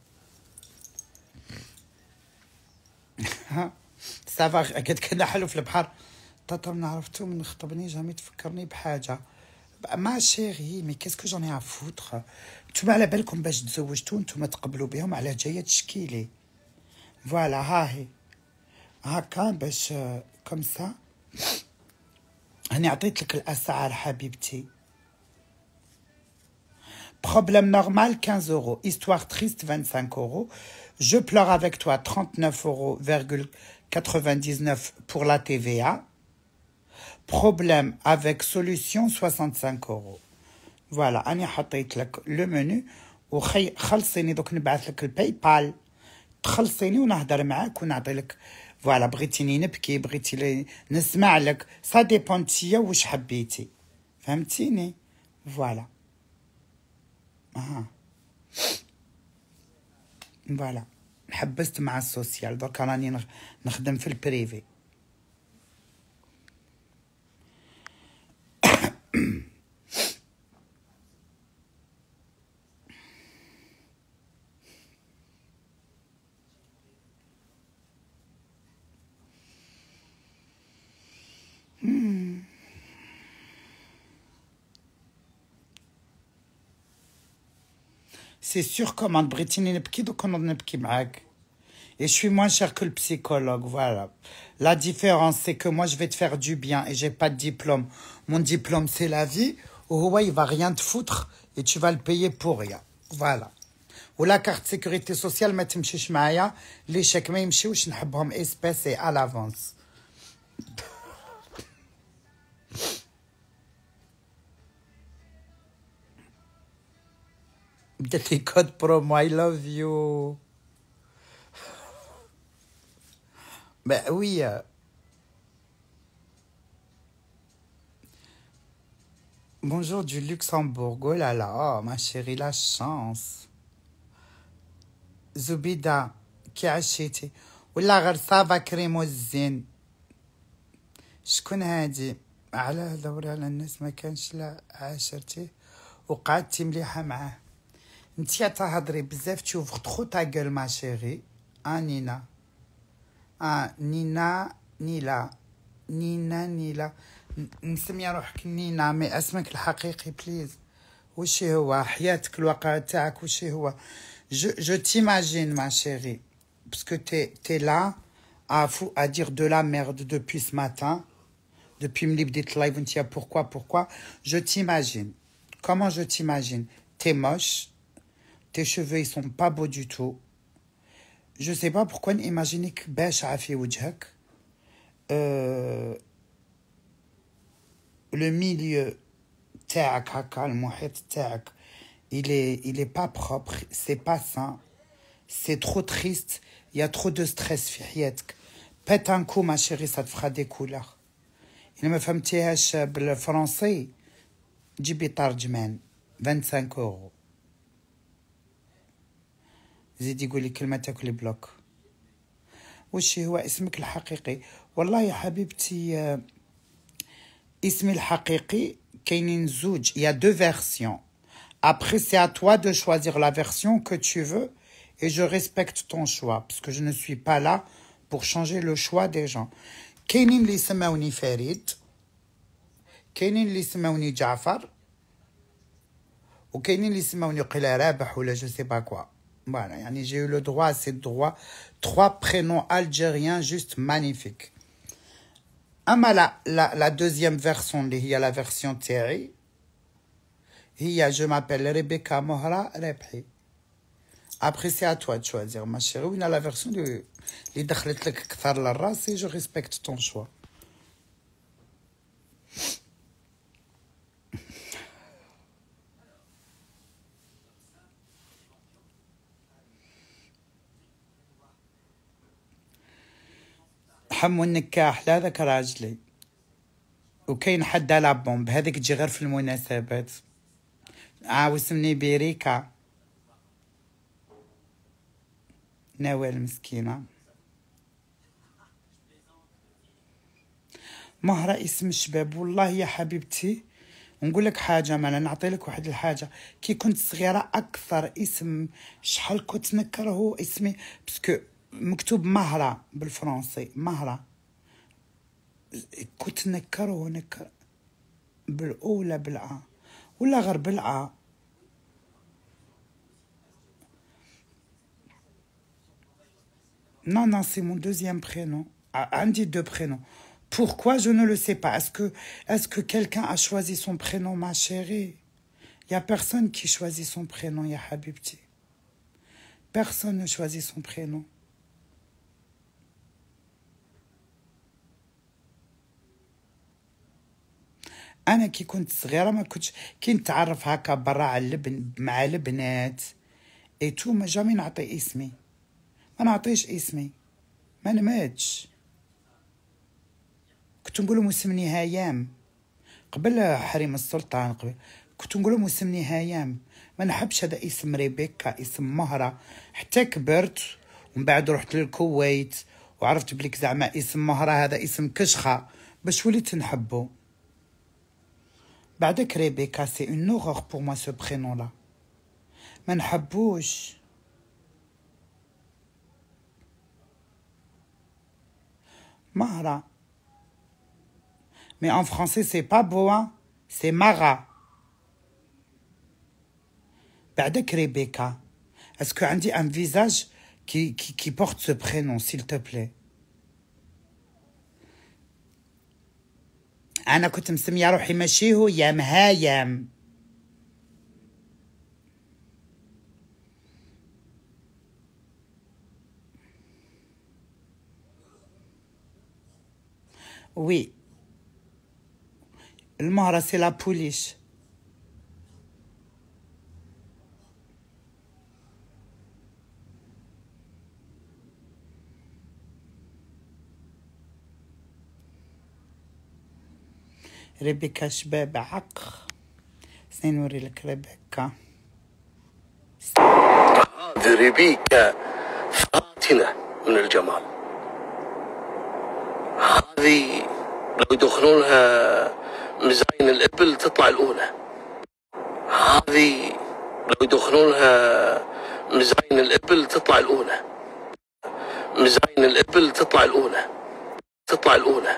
صافا قد كنا حلو في البحر طاطا من عرفتو من خطبني جامي تفكرني بحاجه ما شيغي مي كيسكو جوني افوتخ Tu m'as la belle comme je te souhaite tout, tu m'as la belle comme je te souhaite tout, tu m'as la belle comme je te souhaite tout. Voilà, comme ça. Je vais te dire que tu as Problème normal, 15 euros. Histoire triste, 25 euros. Je pleure avec toi, 39,99 euros pour la TVA. Problème avec solution, 65 euros. فوالا اني حطيت لك لو منو وخي خلصيني دوك نبعث لك الباي بال تخلصيني ونهضر معاك ونعطي لك فوالا بغيتيني نبكي بغيتي لي نسمع لك سا ديبون واش حبيتي فهمتيني فوالا اها فوالا حبست مع السوسيال دوك راني نخدم في البريفي c'est sûr commande. Et je suis moins cher que le psychologue, voilà. La différence, c'est que moi, je vais te faire du bien et j'ai pas de diplôme. Mon diplôme, c'est la vie. Ou ouais, il va rien te foutre et tu vas le payer pour rien. Voilà. Ou la carte sécurité sociale, ma t'imchichmaya, les chèques, mais espèce, et à l'avance. Get a code promo, I love you. Ben oui. Bonjour du Luxembourg. Oh là là, ma chérie, la chance. Zubida, qui a acheté. ولا va صافا a شكون un على quand tu ouvres trop ta gueule, ma chérie. Hein, Nina. Hein, Nina, Nila. Nina, Nila. Je Nina, mais est-ce que tu es là, mais est-ce que tu es là, mais ce matin depuis est que tu es là, que tu es là, à tu es ce matin. Depuis tu es tes cheveux ils sont pas beaux du tout. Je sais pas pourquoi imaginez que ou وجهك. Euh, le milieu تاعك il est il est pas propre, c'est pas sain. C'est trop triste, il y a trop de stress fait. Pète un coup ma chérie, ça te fera des couleurs. Il me fait un petit euh, français, جيبي 25 euros. Zidigo, les blok. les blocs. Ou chihoua, ismik l'hakiki. Wallahi, habibti, ismi l'hakiki, kainin zouj, il y a deux versions. Après, c'est à toi de choisir la version que tu veux et je respecte ton choix, parce que je ne suis pas là pour changer le choix des gens. Kainin l'ismaouni ferit, li l'ismaouni jafar, ou kainin l'ismaouni qilarab, ou je sais pas quoi. Voilà, j'ai eu le droit à ces droits. Trois prénoms algériens juste magnifiques. Ama la, la, deuxième version, il y a la version Thierry. Il y a je m'appelle Rebecca Mohra Rebhi. Après, c'est à toi de choisir, ma chérie. On a la version de l'Idkhlet Kfar la race et je respecte ton choix. حم والنكاح لا ذاك راجلي وكاين حد لابومب بهذيك تجي غير في المناسبات عاوسمني آه، بيريكا نوال المسكينة مهرة اسم الشباب والله يا حبيبتي نقول لك حاجه ما نعطي لك واحد الحاجه كي كنت صغيره اكثر اسم شحال كنت نكرهو اسمي باسكو مكتوب مهرة Non, non, c'est mon deuxième prénom. Ah, un deux prénoms. Pourquoi Je ne le sais pas. Est-ce que, est que quelqu'un a choisi son prénom, ma chérie Il n'y a personne qui choisit son prénom, Yahabibti. Personne ne choisit son prénom. انا كي كنت صغيره ما كنتش كي نتعرف هكا برا على اللبن مع البنات اي تو ما جامي نعطي اسمي ما نعطيش اسمي ما نماتش كنت نقول مسمني هايام قبل حريم السلطان قبل كنت نقول مسمني هايام ما نحبش هذا اسم ريبيكا اسم مهرة حتى كبرت ومن بعد رحت للكويت وعرفت بليك زعما اسم مهرة هذا اسم كشخة باش وليت نحبه بعدك ريبيكا c'est une horreur pour moi ce prénom là Mara. Mais en français, c'est pas Boa, C'est Mara. Badek Rebecca. Est-ce que Andy a un visage qui, qui porte ce prénom, s'il te plaît? أنا كنت مسمية روحي ماشي هو يا مهايم وي المهرة سي لا بوليش ريبيكا شباب عق سنوري لك ريبيكا هذه ريبيكا فاتنة من الجمال هذه لو يدخلونها مزاين الإبل تطلع الأولى هذه لو يدخلونها مزاين الإبل تطلع الأولى مزاين الإبل تطلع الأولى تطلع الأولى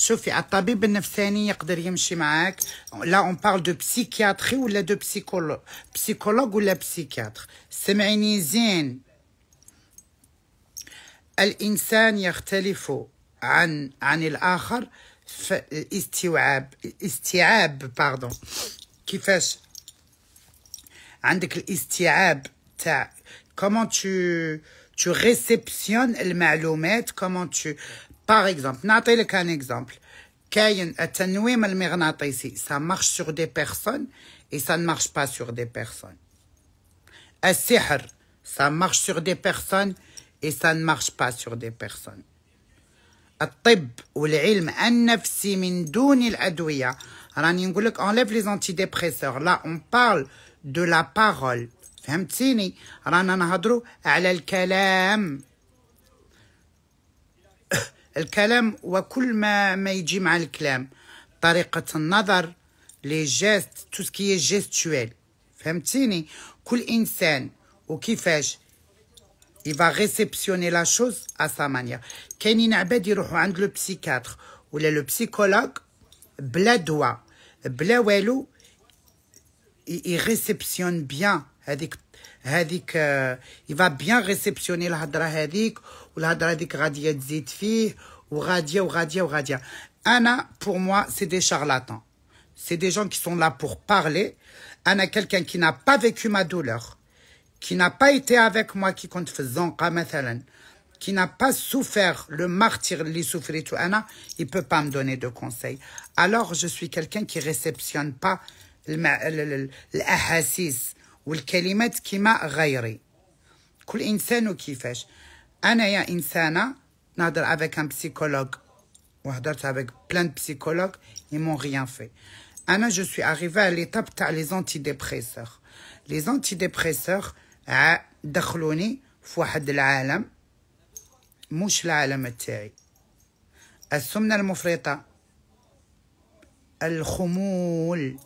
شوفي الطبيب النفساني يقدر يمشي معاك لا اون بارل دو بسيكياتري ولا دو بسيكولوج بسيكولوج ولا بسيكياتر سمعيني زين الانسان يختلف عن عن الاخر في الاستيعاب استيعاب باردون كيفاش عندك الاستيعاب تاع كومون تو تو ريسبسيون المعلومات كومون تو Par exemple, n'attendez un exemple. Kayen, euh, ça marche sur des personnes et ça ne marche pas sur des personnes. As-sihr, euh, ça marche sur des personnes et ça ne marche pas sur des personnes. min enlève les antidépresseurs là on parle de la parole rana رانا ala al-kalam. الكلام وكل ما ما يجي مع الكلام طريقة النظر لي جيست تو سكي جيستويل فهمتيني كل انسان وكيفاش يفا ريسيبسيوني لا شوز ا سا مانيا كاينين عباد يروحوا عند لو بسيكاتر ولا لو بسيكولوج بلا دواء بلا والو يغيسيبسيون بيان هذيك هذيك يفا بيان ريسيبسيوني الهضره هذيك fille, ou تزيد فيه وغاديه Anna, pour moi c'est des charlatans c'est des gens qui sont là pour parler Anna, quelqu'un qui n'a pas vécu ma douleur qui n'a pas été avec moi qui compte faisant par qui n'a pas souffert le martyr les souffrir tout Anna, il peut pas me donner de conseils alors je suis quelqu'un qui réceptionne pas les ou les mots qui m'a غيري كل انسان انا يا انسانه نهضر افيك ان بسيكولوج وهضرت افيك بلان بسيكولوج يمون غيان في انا جو سوي اريفي على ليتاب تاع لي زونتي ديبريسور لي زونتي ديبريسور دخلوني في واحد العالم مش العالم تاعي السمنه المفرطه الخمول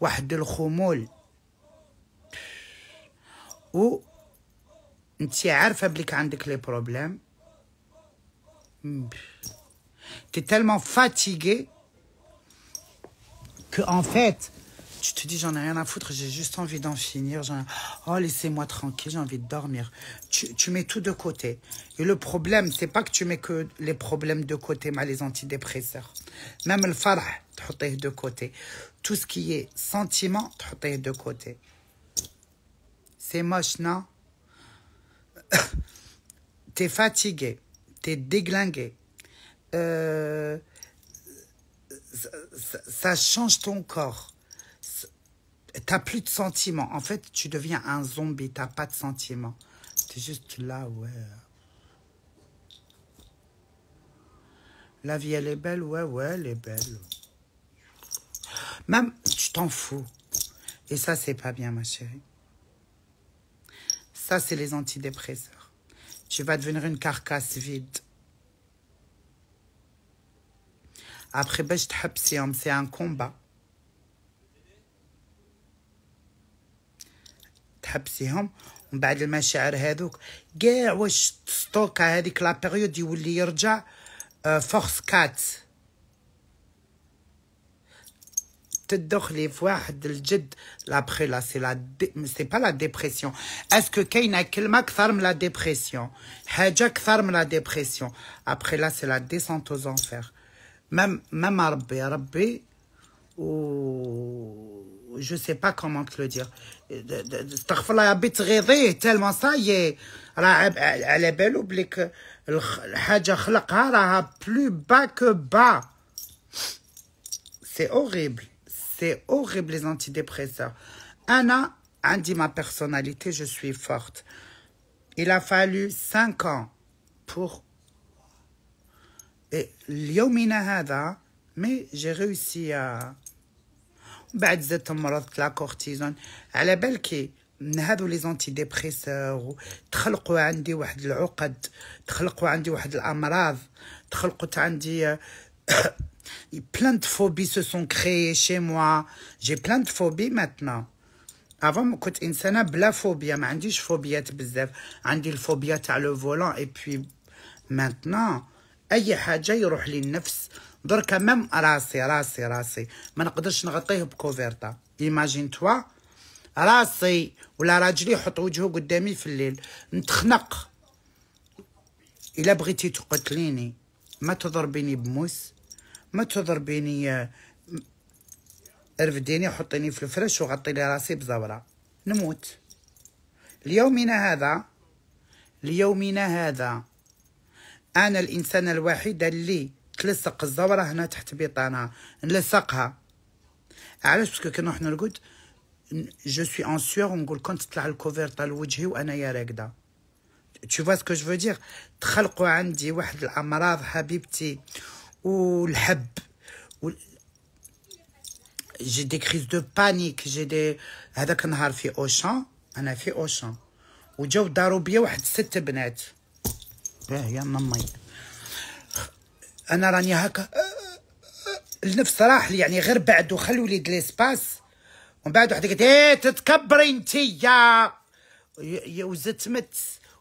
واحد الخمول و انت عارفه بلي عندك problèmes. Tu t'es tellement fatigué que en fait tu te dis j'en ai rien à foutre j'ai juste envie d'en finir oh laissez-moi tranquille j'ai envie de dormir tu, mets tout de côté et le problème c'est pas que tu mets que les problèmes de côté mais les antidépresseurs même le farah tu mets de côté tout ce qui est sentiment tu mets de côté c'est moche non t'es fatigué, t'es déglingué, euh, ça, change ton corps. T'as plus de sentiments. En fait, tu deviens un zombie, t'as pas de sentiments. T'es juste là, ouais. La vie, elle est belle, ouais, ouais, elle est belle. Même, tu t'en fous. Et ça, c'est pas bien, ma chérie. C'est les antidépresseurs. Tu vas devenir une carcasse vide. Après, c'est un combat. C'est un combat. On va faire le machin. Il y a un stock. Hein, la période où il y a euh, force 4. te dors les voir de l'jed après là c'est la c'est pas la dépression est-ce que Kanye quel mag ferme la dépression haja ferme la dépression après là c'est la descente aux enfers même même au B&B ou je sais pas comment te le dire de de starfall a été tellement ça y est elle est belle la plus bas que bas c'est horrible c'est horrible les antidépresseurs. Un an, un hein, dit ma personnalité, je suis forte. Il a fallu cinq ans pour... Et hada, mais j'ai réussi à... بعد زدت مرضت لا كورتيزون على بالكي من هادو لي زونتيديبريسور تخلقوا عندي واحد العقد تخلقوا عندي واحد الامراض تخلقوا عندي Plein de phobies se sont créées chez moi. J'ai plein de phobies maintenant. Avant, كنت إنسانة بلا فوبيا ما de فوبيات J'ai عندي phobie تاع le volant. Et puis, maintenant أي حاجة يروح لي النفس دركا ميم راسي راسي راسي ما نقدرش نغطيه بكوفيرتا ايماجين توا راسي ولا راجلي يحط وجهه قدامي في الليل نتخنق الا بغيتي تقتليني ما تضربيني بموس ما تضربيني آه، ارفديني وحطيني في الفرش وغطي لي راسي بزورة نموت ليومنا هذا ليومنا هذا انا الانسانه الوحيده اللي تلصق الزوره هنا تحت بطانها نلصقها علاش باسكو كي نروح نرقد جو سوي ان سيور ونقول كنت تطلع الكوفير لوجهي وانايا وانا يا vois ce اسكو جو فو دير تخلقوا عندي واحد الامراض حبيبتي والحب وال... جي دي كريز دو بانيك جي دي هذاك النهار في اوشان انا في اوشان وجاو داروا بيا واحد ست بنات باهي مامي انا راني هكا النفس راح لي يعني غير بعد وخلوا لي دليسباس ومن بعد وحده قالت ايه تتكبري انت يا مت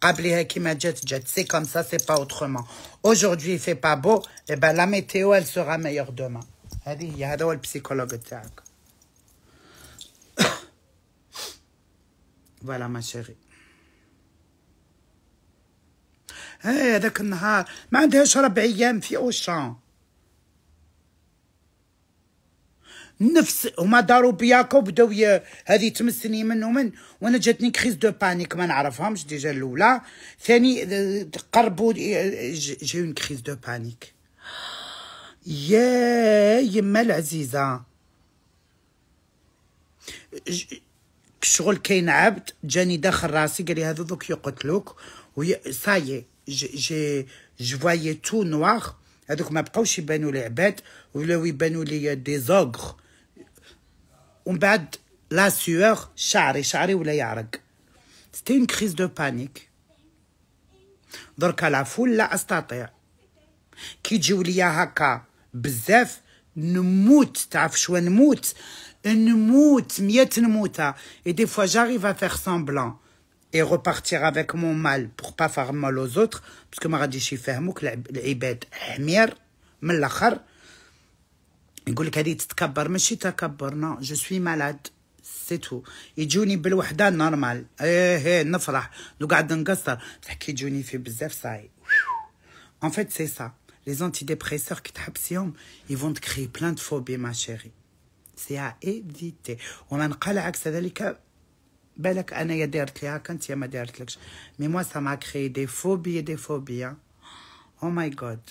Jet C'est comme ça, c'est pas autrement. Aujourd'hui, il fait pas beau. Eh ben, la météo, elle sera meilleure demain. ça, c'est le psychologue Voilà, ma chérie. de chaleur النهار ma عندهاش ربع ايام en اوشان نفس هما داروا بياكو بداو هذه تمسني من ومن وانا جاتني كريز دو بانيك ما نعرفهمش ديجا الاولى ثاني قربوا جاو اون كريز دو بانيك يا يما العزيزه شغل كاين عبد جاني داخل راسي قال لي هذو دوك يقتلوك وي سايي جي جي فوايي تو نوار هذوك ما بقاوش يبانوا لي عباد ولاو يبانوا لي دي زوغر ومن بعد لا سيور شعري شعري ولا يعرق سيتي اون كريز دو بانيك دركا لا فول لا استطيع كي تجيو ليا هكا بزاف نموت تعرف شو نموت نموت مية نموتة اي دي فوا j'arrive à faire semblant اي repartir افيك مون مال بور با faire مال aux باسكو ما غاديش يفهموك العباد حمير من الاخر يقول لك هذه تتكبر ماشي تكبر نو جو سوي مالاد سي تو يجوني بالوحده نورمال ايه ايه نفرح لو قاعد نقصر بصح يجوني في بزاف صاي ان فيت سي سا لي زونتي ديبريسور كي تحبسيهم يفون تكري بلان دو فوبي ما شيري سي ا ايفيتي ومن قال عكس ذلك بالك انايا دارت لي هكا انت ما دارتلكش مي موا سا ما كري دي فوبي دي فوبيا او ماي جاد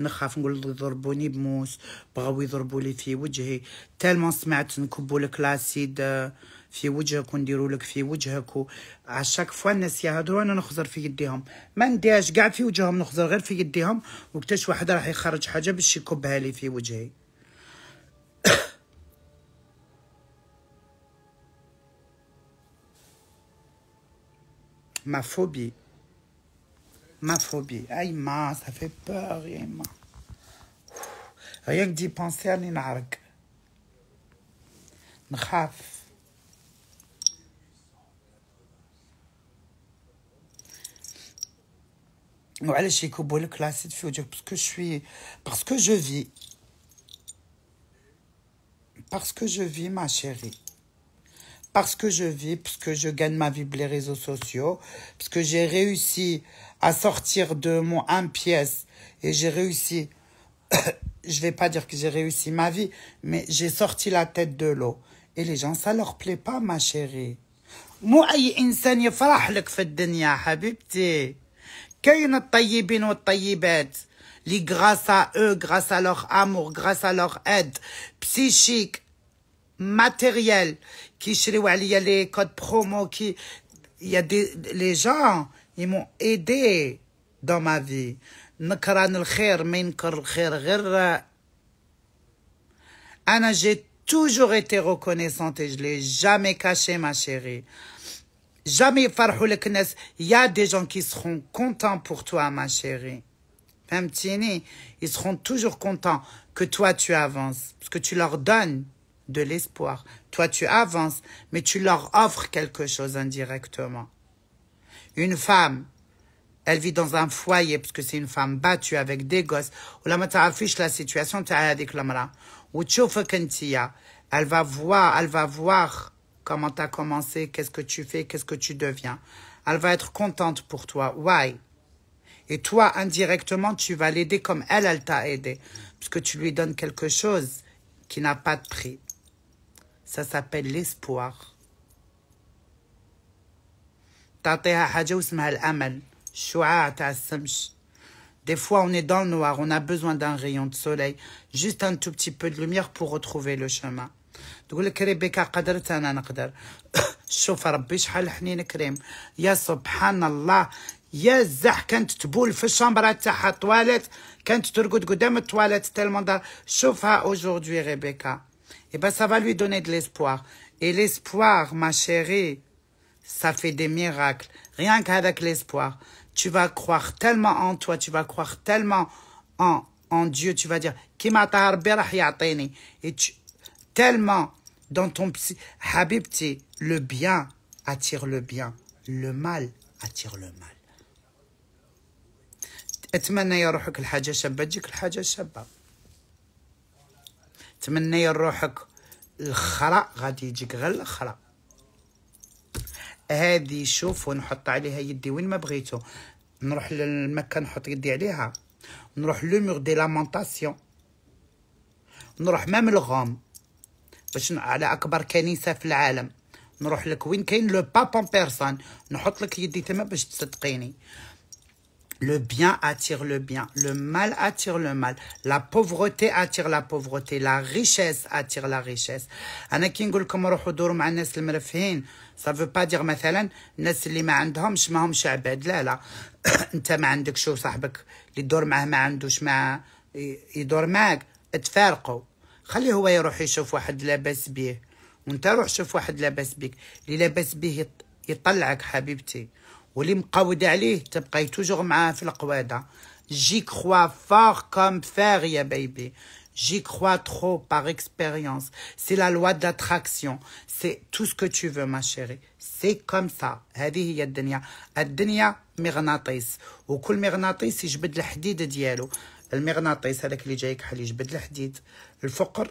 نخاف نقول يضربوني بموس بغاو يضربوا لي في وجهي تالمون سمعت نكبوا لك لاسيد آه، في وجهك ونديروا لك في وجهك و... شاك فوا الناس يهضروا انا نخزر في يديهم ما نديهاش كاع في وجههم نخزر غير في يديهم وقتاش واحد راح يخرج حاجه باش يكبها لي في وجهي ما فوبي ma phobie. Aïma, ça fait peur, Rien que d'y penser à Ninarg. N'khaf. Allez, j'ai le parce que je suis... Parce que je vis. Parce que je vis, ma chérie parce que je vis, parce que je gagne ma vie les réseaux sociaux, parce que j'ai réussi à sortir de mon un pièce et j'ai réussi, je vais pas dire que j'ai réussi ma vie, mais j'ai sorti la tête de l'eau. Et les gens, ça leur plaît pas, ma chérie. مو اي انسان يفرح لك في الدنيا حبيبتي كاين الطيبين والطيبات grâce à eux grâce à leur amour grâce à leur aide psychique matérielle qui il y a les codes promo, qui, il y a des, les gens, ils m'ont aidé dans ma vie. Anna, j'ai toujours été reconnaissante et je l'ai jamais caché, ma chérie. Jamais Il y a des gens qui seront contents pour toi, ma chérie. ils seront toujours contents que toi tu avances, parce que tu leur donnes de l'espoir. Toi, tu avances, mais tu leur offres quelque chose indirectement. Une femme, elle vit dans un foyer, parce que c'est une femme battue avec des gosses. Ou la affiche la situation, tu Ou tu Elle va voir, elle va voir comment tu as commencé, qu'est-ce que tu fais, qu'est-ce que tu deviens. Elle va être contente pour toi. Why? Et toi, indirectement, tu vas l'aider comme elle, elle t'a aidé. Parce que tu lui donnes quelque chose qui n'a pas de prix. Ça s'appelle l'espoir. تعطيها حاجة واسمها الأمل الشعاع تاع السمش دي فوا on est dans le noir, on a besoin d'un rayon de soleil, juste un tout بو peu de lumière pour retrouver le تقول لك ريبيكا قدرت انا نقدر شوف ربي شحال حنين كريم يا سبحان الله يا زح كانت تبول في الشامبرا تاعها التواليت كانت ترقد قدام التواليت تالمون شوفها اوجوردي ريبيكا eh bien, ça va lui donner de l'espoir. Et l'espoir, ma chérie, ça fait des miracles. Rien qu'avec l'espoir. Tu vas croire tellement en toi, tu vas croire tellement en, en Dieu, tu vas dire, et tellement dans ton psy, Habibti, le bien attire le bien, le mal attire le mal. تمني روحك الخرا غادي يجيك غير الخرا هذه شوف ونحط عليها يدي وين ما بغيتو نروح للمكان نحط يدي عليها نروح لو مور دي لامونطاسيون نروح مام لغوم باش على اكبر كنيسه في العالم نروح لك وين كاين لو بابا بيرسون نحط لك يدي تما باش تصدقيني Le bien attire le bien, le mal attire le mal, la pauvreté attire la pauvreté, la richesse attire la richesse. انا كي نقول لكم روحوا دوروا مع الناس المرفهين ça veut pas dire مثلا الناس اللي ما عندهمش ماهمش عباد لا لا انت ما عندكش وصاحبك اللي يدور معاه ما عندوش ما يدور معاك تفارقوا خليه هو يروح يشوف واحد لاباس بيه وانت روح شوف واحد لاباس بيك اللي لاباس بيه يطلعك حبيبتي واللي مقود عليه تبقاي توجور معاه في القواده جي كخوا فور كوم فير يا بيبي J'y crois trop par expérience. C'est la loi سي l'attraction. C'est tout ce que tu veux, ma chérie. C'est comme ça. هذه هي الدنيا. الدنيا مغناطيس وكل مغناطيس يجبد الحديد ديالو. المغناطيس هذاك اللي جاي كحل يجبد الحديد. الفقر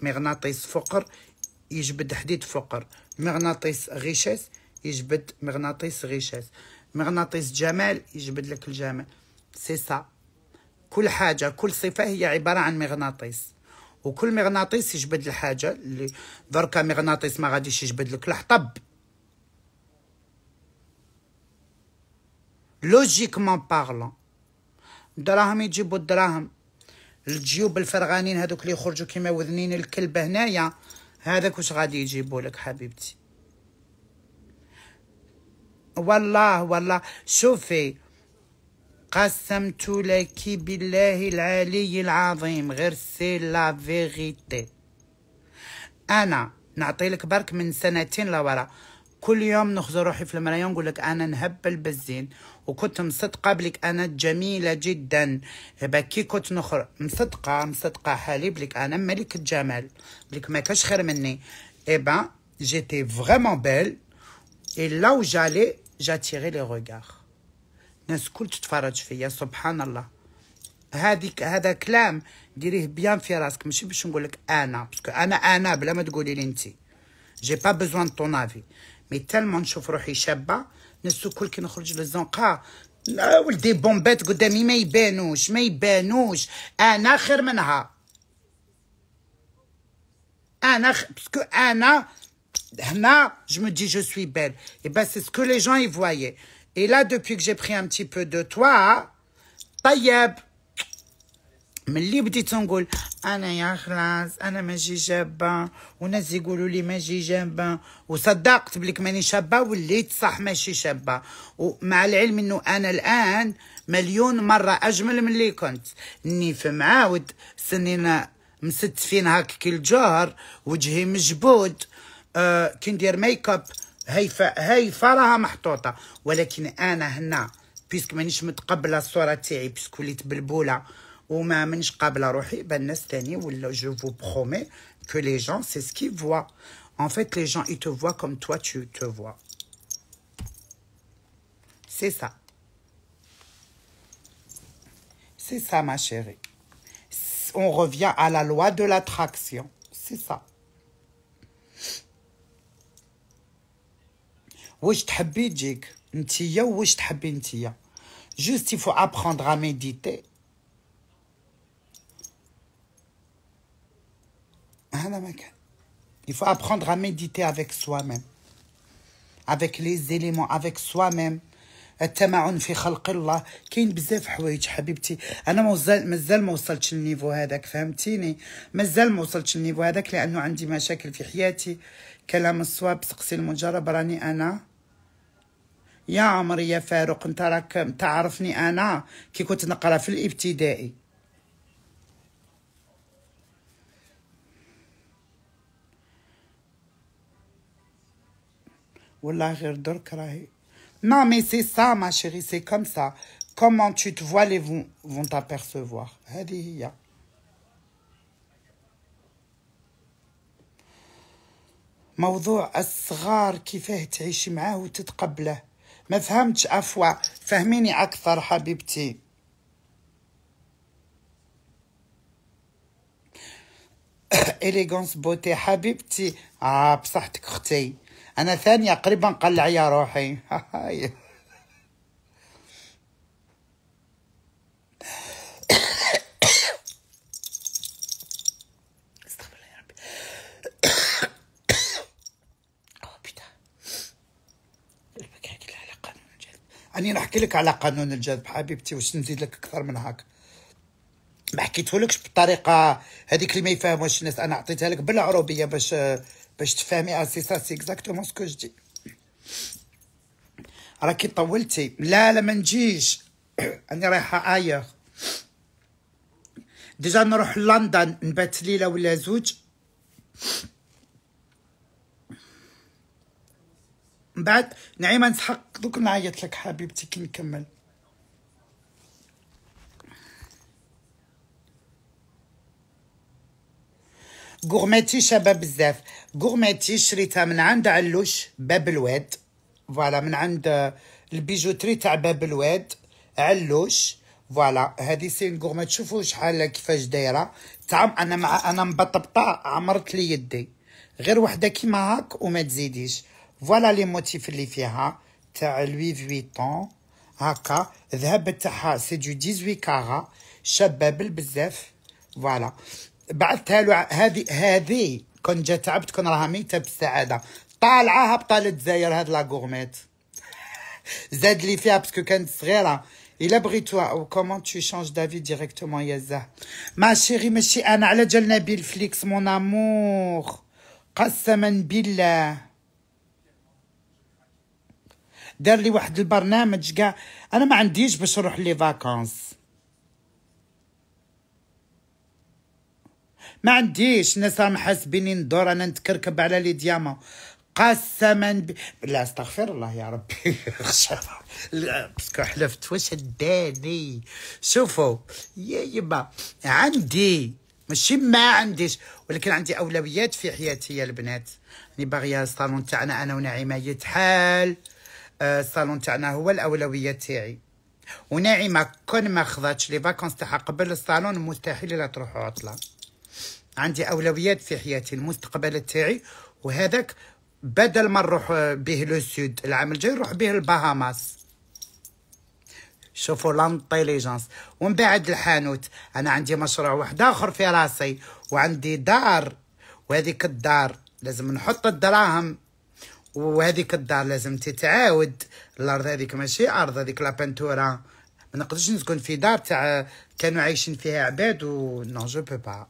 مغناطيس فقر يجبد حديد فقر. مغناطيس غيشاس يجبد مغناطيس غيشاز مغناطيس جمال يجبد لك الجمال سي سا كل حاجه كل صفه هي عباره عن مغناطيس وكل مغناطيس يجبد الحاجه اللي دركا مغناطيس ما غاديش يجبد لك الحطب لوجيكمون بارلون دراهم يجيبوا الدراهم الجيوب الفرغانين هذوك اللي يخرجوا كيما وذنين الكلب هنايا هذاك واش غادي يجيبوا لك حبيبتي والله والله شوفي قسمت لك بالله العلي العظيم غير سي لا فيغيتي انا نعطي لك برك من سنتين لورا كل يوم نخزر روحي في المرايا نقول لك انا نهبل بالزين وكنت مصدقه بلك انا جميله جدا كي كنت نخر مصدقه مصدقه حالي بلك انا ملك الجمال بلك ما كاش خير مني اي با جيتي فريمون بيل اي لا جالي جاتيغي لي روغار الناس الكل تتفرج فيا سبحان الله هذيك هذا كلام ديريه بيان في راسك ماشي باش نقول لك انا باسكو انا انا بلا ما تقولي لي انت جي با بوزوان طون افي مي تالمون نشوف روحي شابه الناس الكل كي نخرج للزنقه ولدي بومبات قدامي ما يبانوش ما يبانوش انا خير منها انا خ... باسكو انا Là, je me dis, je suis belle. Et eh ben, c'est ce que les gens y voyaient. Et là, depuis que j'ai pris un petit peu de toi, طيب من اللي بديت نقول انا يا خلاص انا ماشي جابه وناس يقولوا لي ماشي جابه وصدقت بلك ماني شابه وليت صح ماشي شابه ومع العلم انه انا الان مليون مره اجمل من اللي كنت إني في معاود سنين مستفين هاك كل جهر وجهي مجبود On dit que le make-up, c'est ce qu'elle a fait. Mais moi, ici, puisque je n'ai pas eu la chance d'aller à l'hôpital, puisque j'ai été en boule, je n'ai la Je vous promets que les gens, c'est ce qu'ils voient. En fait, les gens, ils te voient comme toi, tu te vois. C'est ça. C'est ça, ma chérie. On revient à la loi de l'attraction. C'est ça. واش تحبي تجيك نتيا واش تحبي نتيا جوست يفو ابخوندغ ا ميديتي هذا ما كان يفو ابخوندغ ا ميديتي افيك سوا ميم افيك لي زيليمون افيك سوا ميم التمعن في خلق الله كاين بزاف حوايج حبيبتي انا مازال مازال ما وصلتش للنيفو هذاك فهمتيني مازال ما وصلتش للنيفو هذاك لانه عندي مشاكل في حياتي كلام الصواب سقسي المجرب راني انا يا عمر يا فاروق انت راك تعرفني انا كي كنت نقرا في الابتدائي والله غير درك راهي Non, mais c'est ça, ma chérie, c'est comme ça. Comment tu te vois, les vont, vont t'apercevoir. موضوع الصغار كيفاه تعيشي معاه وتتقبله ما فهمتش عفوا فهميني اكثر حبيبتي اليغونس بوتي حبيبتي اه بصحتك اختي انا ثانيه قريبا نقلع يا روحي اني نحكي لك على قانون الجذب حبيبتي واش نزيد لك اكثر من هاك ما حكيتهولكش بالطريقه هذيك اللي ما يفهموش الناس انا عطيتها لك بالعروبيه باش باش تفهمي سي سا سي اكزاكتومون سكو جدي راكي طولتي لا لا ما نجيش انا رايحه ايغ ديجا نروح لندن نبات ليله ولا زوج من بعد نعيمه نسحق دوك نعيط لك حبيبتي كي نكمل غورميتي شابه بزاف غورميتي شريتها من عند علوش باب الواد فوالا من عند البيجوتري تاع باب الواد علوش فوالا هذه سين غورمي تشوفوا شحال كيفاش دايره تعم انا مع انا مبطبطه عمرت لي يدي غير وحده كيما هاك وما تزيديش فوالا لي موتيف اللي فيها تاع لوي فويتون هكا الذهب تاعها سي دو 18 كارا شباب بزاف فوالا بعثتها له هذه هذه كون جا تعبت كون راها ميته بالسعاده طالعه هبطه للجزائر هاد لا غورميت زاد لي فيها باسكو كانت صغيره الا بغيتوها او كومون تو شانج دافي ديريكتومون يا زه ما شيري ماشي انا على جال نبيل فليكس مون امور قسما بالله دار لي واحد البرنامج كاع انا ما عنديش باش نروح لي فاكونس ما عنديش الناس راهم حاسبيني ندور انا نتكركب على لي دياما قسما ب... لا استغفر الله يا ربي لا باسكو حلفت واش داني شوفوا يا يبا عندي ماشي ما عنديش ولكن عندي اولويات في حياتي يا البنات راني باغيه الصالون تاعنا انا ونعيمه يتحال الصالون آه، تاعنا هو الاولويه تاعي وناعمه كون ما خذتش لي فاكونس تاعها قبل الصالون مستحيل لا تروح عطله عندي اولويات في حياتي المستقبل تاعي وهذاك بدل ما نروح به لو سود العام الجاي نروح به الباهاماس شوفوا لانتيليجونس ومن بعد الحانوت انا عندي مشروع واحد اخر في راسي وعندي دار وهذيك الدار لازم نحط الدراهم وهذيك الدار لازم تتعاود الارض هذيك ماشي ارض هذيك لا بانتورا ما نقدرش نسكن في دار تاع كانوا عايشين فيها عباد و نو جو بو با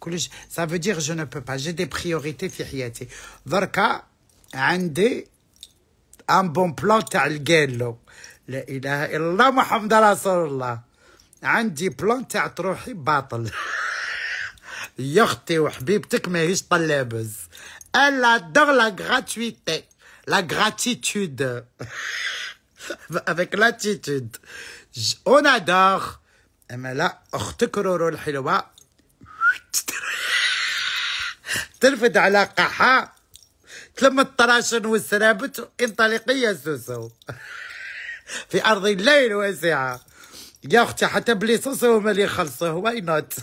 كلش سا فو دير جو نو بو با جي دي بريوريتي في حياتي دركا عندي ان بون بلان تاع الكالو لا اله الا الله محمد رسول الله عندي بلان تاع تروحي باطل يا اختي وحبيبتك ماهيش طلابز Elle adore la gratuité, la gratitude, avec l'attitude. On adore. اما لا اختك رورو الحلوه ترفد على قحا تلم الطراشن والسرابت انطلقي يا سوسو في ارض الليل واسعه يا اختي حتى بلي سوسو هما اللي خلصوا واي نوت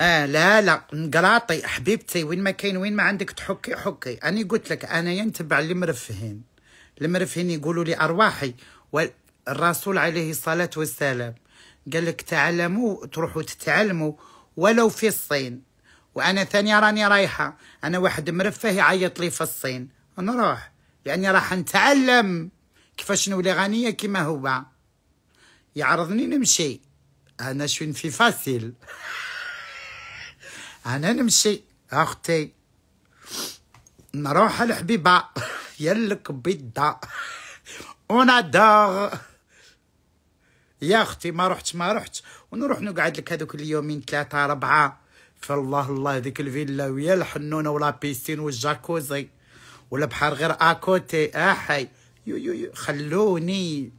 اه لا لا نقراطي حبيبتي وين ما كاين وين ما عندك تحكي حكي انا قلت لك انايا نتبع المرفهين المرفهين يقولوا لي ارواحي والرسول عليه الصلاه والسلام قال لك تعلموا تروحوا تتعلموا ولو في الصين وانا ثاني راني رايحه انا واحد مرفه يعيط لي في الصين نروح لاني يعني راح نتعلم كيفاش نولي غنيه كيما هو يعرضني نمشي انا شوين في فاسيل انا نمشي أختي نروح الحبيبة يلك بيضة ونادور يا أختي ما رحت ما رحت ونروح نقعد لك هذوك اليومين ثلاثة أربعة فالله الله هذيك الفيلا ويا الحنونة ولا بيستين والجاكوزي بحر غير أكوتي أحي آه، يو يو, يو خلوني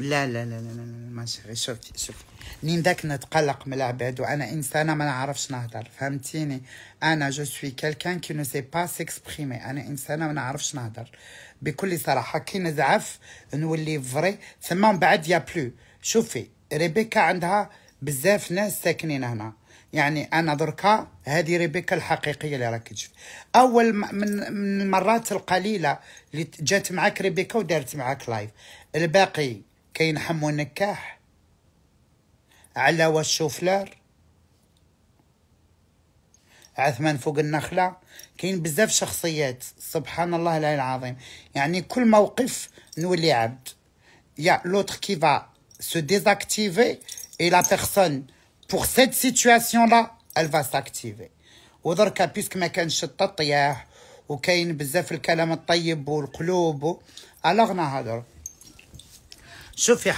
لا لا لا لا لا ماشي شوفي شوفي منين داك نتقلق من العباد وانا انسانه ما نعرفش نهضر فهمتيني انا جو سوي كالكان كي نو سي با سيكسبريمي انا انسانه ما نعرفش نهضر بكل صراحه كي نزعف نولي فري ثم من بعد يا بلو شوفي ريبيكا عندها بزاف ناس ساكنين هنا يعني انا دركا هذه ريبيكا الحقيقيه اللي راك تشوف اول من من المرات القليله اللي جات معك ريبيكا ودارت معك لايف الباقي كاين حمو ونكاح علاوة الشوفلار عثمان فوق النخلة كاين بزاف شخصيات سبحان الله العلي العظيم يعني كل موقف نولي عبد يا لوتر كي فا سو ديزاكتيفي اي لا بيرسون بور سيت سيتوياسيون لا ال فا ساكتيفي ودركا بيسك ما كانش التطيح وكاين بزاف الكلام الطيب والقلوب الوغ نهضر شوفي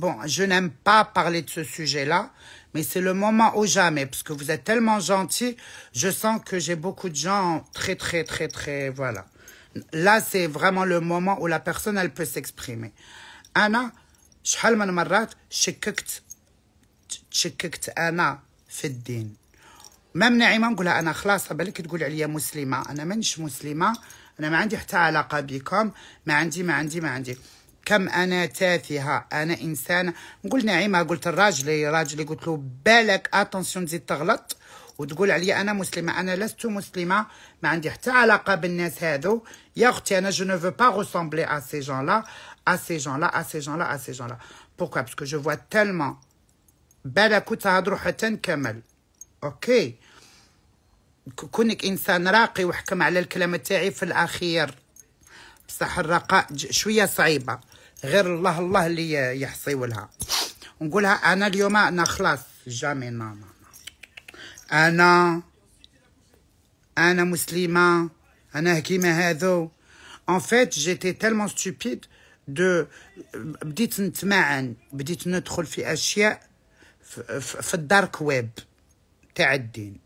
bon, je n'aime pas parler de ce sujet-là, mais c'est le moment ou jamais, parce que vous êtes tellement gentil, je sens que j'ai beaucoup de gens très, très, très, très, voilà. Là, c'est vraiment le moment où la personne, elle peut s'exprimer. Anna, منعي ما نقولها انا خلاص بالك تقول عليا مسلمه انا مانيش مسلمه انا ما عندي حتى علاقه بكم ما عندي ما عندي ما عندي كم انا تافهه انا انسان نقول نعيمه قلت الراجل راجلي قلت له بالك اتونسيون تزيد تغلط وتقول عليا انا مسلمه انا لست مسلمه ما عندي حتى علاقه بالناس هذو يا اختي انا جو نو فو با غوسومبلي ا سي جون لا ا سي جون لا ا سي جون لا ا سي جون لا بوكو باسكو جو فوا تالمون بالك تهضروا حتى نكمل اوكي كونك انسان راقي وحكم على الكلام تاعي في الاخير بصح الرقاء شويه صعيبه غير الله الله اللي يحصيولها ونقولها انا اليوم انا خلاص جامي نانا انا انا مسلمه انا كيما هذو ان فيت جيتي تالمون ستوبيد دو بديت نتمعن بديت ندخل في اشياء في الدارك ويب تاع الدين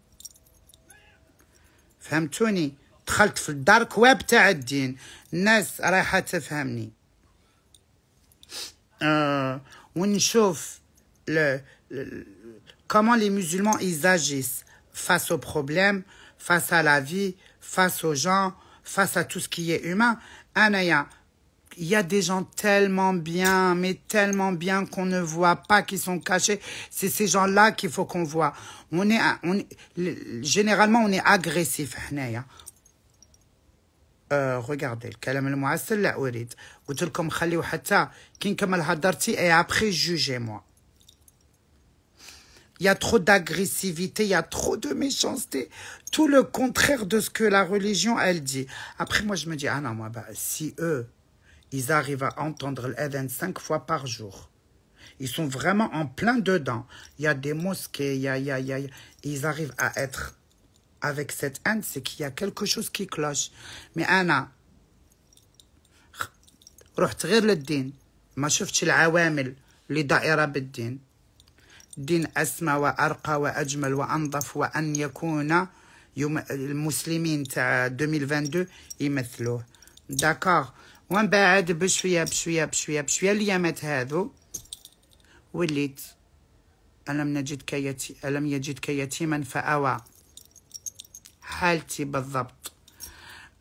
فهمتوني دخلت في الدارك ويب تاع الدين الناس رايحه تفهمني آه ونشوف le, le, comment les musulmans ils agissent face aux problèmes face à la vie face aux gens face à tout ce qui est humain انا يا il y a des gens tellement bien, mais tellement bien qu'on ne voit pas, qu'ils sont cachés. C'est ces gens-là qu'il faut qu'on voit. On est, on généralement, on est agressif. Euh, regardez, le kalam al et après jugez-moi. Il y a trop d'agressivité, il y a trop de méchanceté. Tout le contraire de ce que la religion, elle dit. Après, moi, je me dis, ah non, moi, bah, si eux, ils arrivent à entendre l'Eden cinq fois par jour. Ils sont vraiment en plein dedans. Il y a des mosquées, il y a, il y a, il y a, ils arrivent à être avec cette haine, c'est qu'il y a quelque chose qui cloche. Mais Anna, ma les للدين ما شفتش العوامل اللي دائرة بالدين دين أسمى وأرقى وأجمل وأنظف وأن يكون les المسلمين ta 2022 يمثلوه D'accord بعد بشويه بشويه بشويه بشويه اليامات هادو وليت ألم نجد كيتي ألم يجدك من فأوى حالتي بالضبط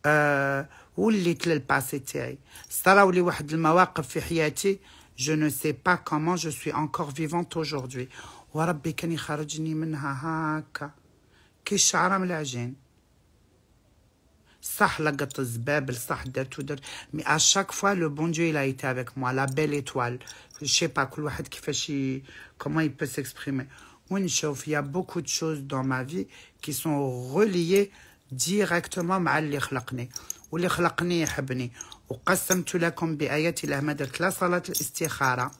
أه وليت للباسي تاعي صراو لي واحد المواقف في حياتي جو نو سي با كومون جو سوي انكور فيفونت اوجوردي وربي كان يخرجني منها هاكا كي الشعره من العجين صح لقط زبابل صح درت ودرت مي اشاك فوا لو بون ديو الى ايتي افيك موا لا بيل ايتوال شي با كل واحد كيفاش كومون يبو سيكسبريمي ونشوف يا بوكو دو شوز دون ما في كي سون ريليي ديريكتومون مع اللي خلقني واللي خلقني يحبني وقسمت لكم بآيات الله ما درت لا صلاة الاستخارة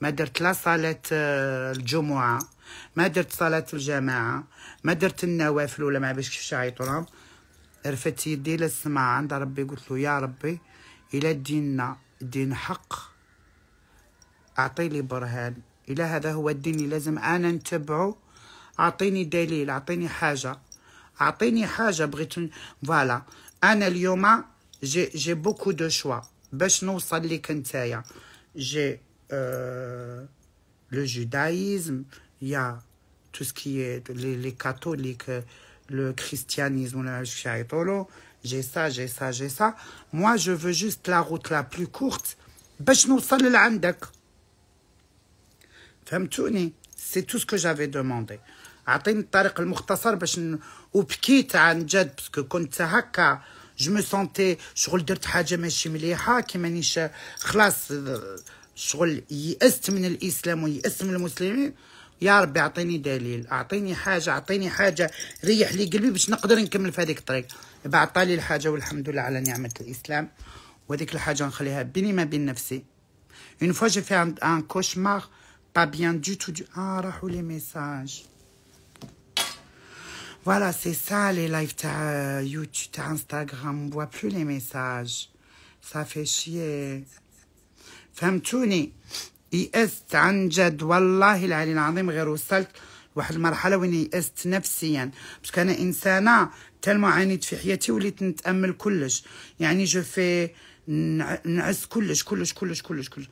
ما درت لا صلاة الجمعة ما درت صلاة الجماعة ما درت النوافل ولا ما باش كيفاش لهم رفت يدي للسماء عند ربي قلت له يا ربي الى ديننا دين حق اعطي لي برهان الى هذا هو الدين اللي لازم انا نتبعه اعطيني دليل اعطيني حاجه اعطيني حاجه بغيت فوالا انا اليوم جي جي بوكو دو شوا باش نوصل لك نتايا جي لو جودايزم يا توسكي لي a le christianisme, j'ai ça, j'ai ça, j'ai ça. Moi, je veux juste la route la plus courte. C'est tout ce que j'avais demandé. عطيني الطريق المختصر باش ن... وبكيت عن جد باسكو كنت هكا جو مو سونتي شغل درت حاجه ماشي مليحه كي مانيش خلاص شغل يأست من الاسلام ويأست من المسلمين يا ربي اعطيني دليل اعطيني حاجه اعطيني حاجه ريح لي قلبي باش نقدر نكمل في هذيك الطريق بعطالي الحاجه والحمد لله على نعمه الاسلام وهذيك الحاجه نخليها بيني ما بين نفسي اون فوا جي في ان كوشمار با بيان دو تو دو اه راحوا لي ميساج فوالا سي سا لي لايف تاع يوتيوب تاع انستغرام بوا بلو لي ميساج صافي شي فهمتوني يئست عن جد والله العلي العظيم غير وصلت واحد المرحله وين يئست نفسيا باش كان انسانه تال عانيت في حياتي وليت نتامل كلش يعني جو في نعس كلش كلش كلش كلش كلش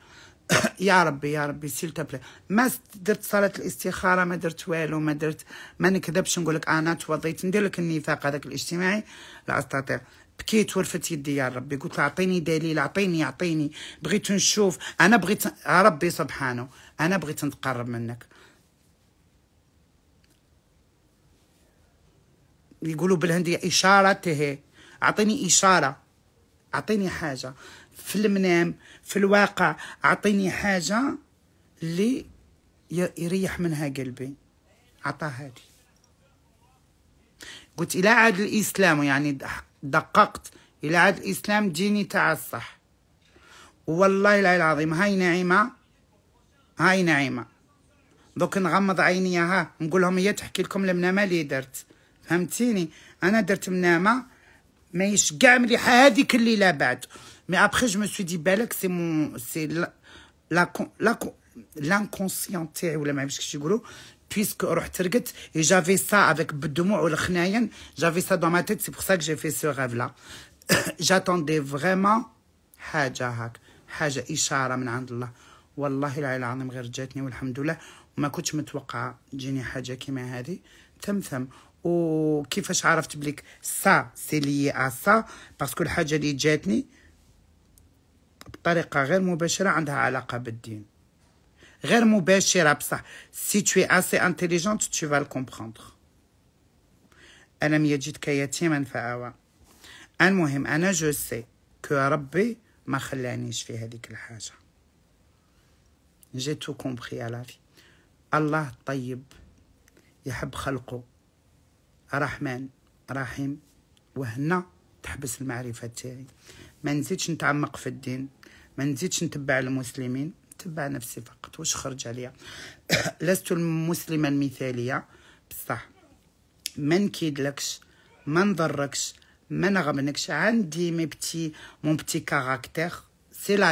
يا ربي يا ربي سيل تابلي ما درت صلاه الاستخاره ما درت والو ما درت ما نكذبش نقول لك انا توضيت ندير لك النفاق هذاك الاجتماعي لا استطيع بكيت ورفت يدي يا ربي قلت له اعطيني دليل اعطيني اعطيني بغيت نشوف انا بغيت يا ربي سبحانه انا بغيت نتقرب منك يقولوا بالهنديه اشاره تهي اعطيني اشاره اعطيني حاجه في المنام في الواقع اعطيني حاجه اللي يريح منها قلبي عطاها لي قلت الى عاد الاسلام يعني دققت الى عاد الاسلام ديني تاع الصح والله العلي العظيم هاي نعيمه هاي نعيمه دوك نغمض عينيا ها نقول لهم هي تحكي لكم المنامه اللي درت فهمتيني انا درت منامه ما كاع مليحه هذيك الليله بعد مي ابخي جو مسوي دي بالك سي مون سي لا لا لا لانكونسيون تاعي ولا ما عرفتش كيش يقولوا puisque et j'avais ça avec Bedoumour ou j'avais ça dans ma tête, c'est pour ça que j'ai fait ce rêve-là. J'attendais vraiment حاجة هاك حاجة إشارة من عند الله والله العلي العظيم غير جاتني والحمد لله وما كنتش متوقعة تجيني حاجة كيما هذه تمثم وكيفاش عرفت بليك سا سي لي سا باسكو الحاجة اللي جاتني بطريقة غير مباشرة عندها علاقة بالدين غير مباشره بصح سي توي اسي انتيليجونت تو فا الكومبروندر الم يجدك يتيما فاوى المهم انا جو سي كو ربي ما خلانيش في هذيك الحاجه جي تو كومبخي على في الله طيب يحب خلقه رحمن رحيم وهنا تحبس المعرفه تاعي ما نزيدش نتعمق في الدين ما نزيدش نتبع المسلمين c'est la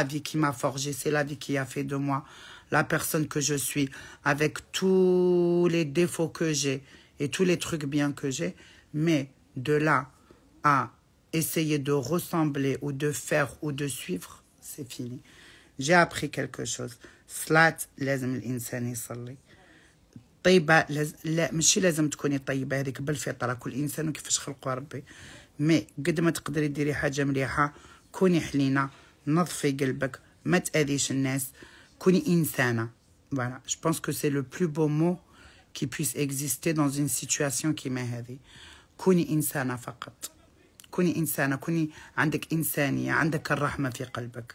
vie qui m'a la forgé c'est la vie qui a fait de moi la personne que je suis avec tous les défauts que j'ai et tous les trucs bien que j'ai mais de là à essayer de ressembler ou de faire ou de suivre c'est fini j'ai appris quelque chose صلاة لازم الإنسان يصلي الطيبة لاز... لا ماشي لازم تكوني طيبة هذيك بالفطرة كل إنسان وكيفاش خلقو ربي مي قد ما تقدري ديري حاجة مليحة كوني حلينة نظفي قلبك ما تأذيش الناس كوني إنسانة فوالا جو بونس كو سي لو بلو بو مو كي بويس اكزيستي دون إين سيتوياسيون كيما هذي. كوني إنسانة فقط كوني إنسانة كوني عندك إنسانية عندك الرحمة في قلبك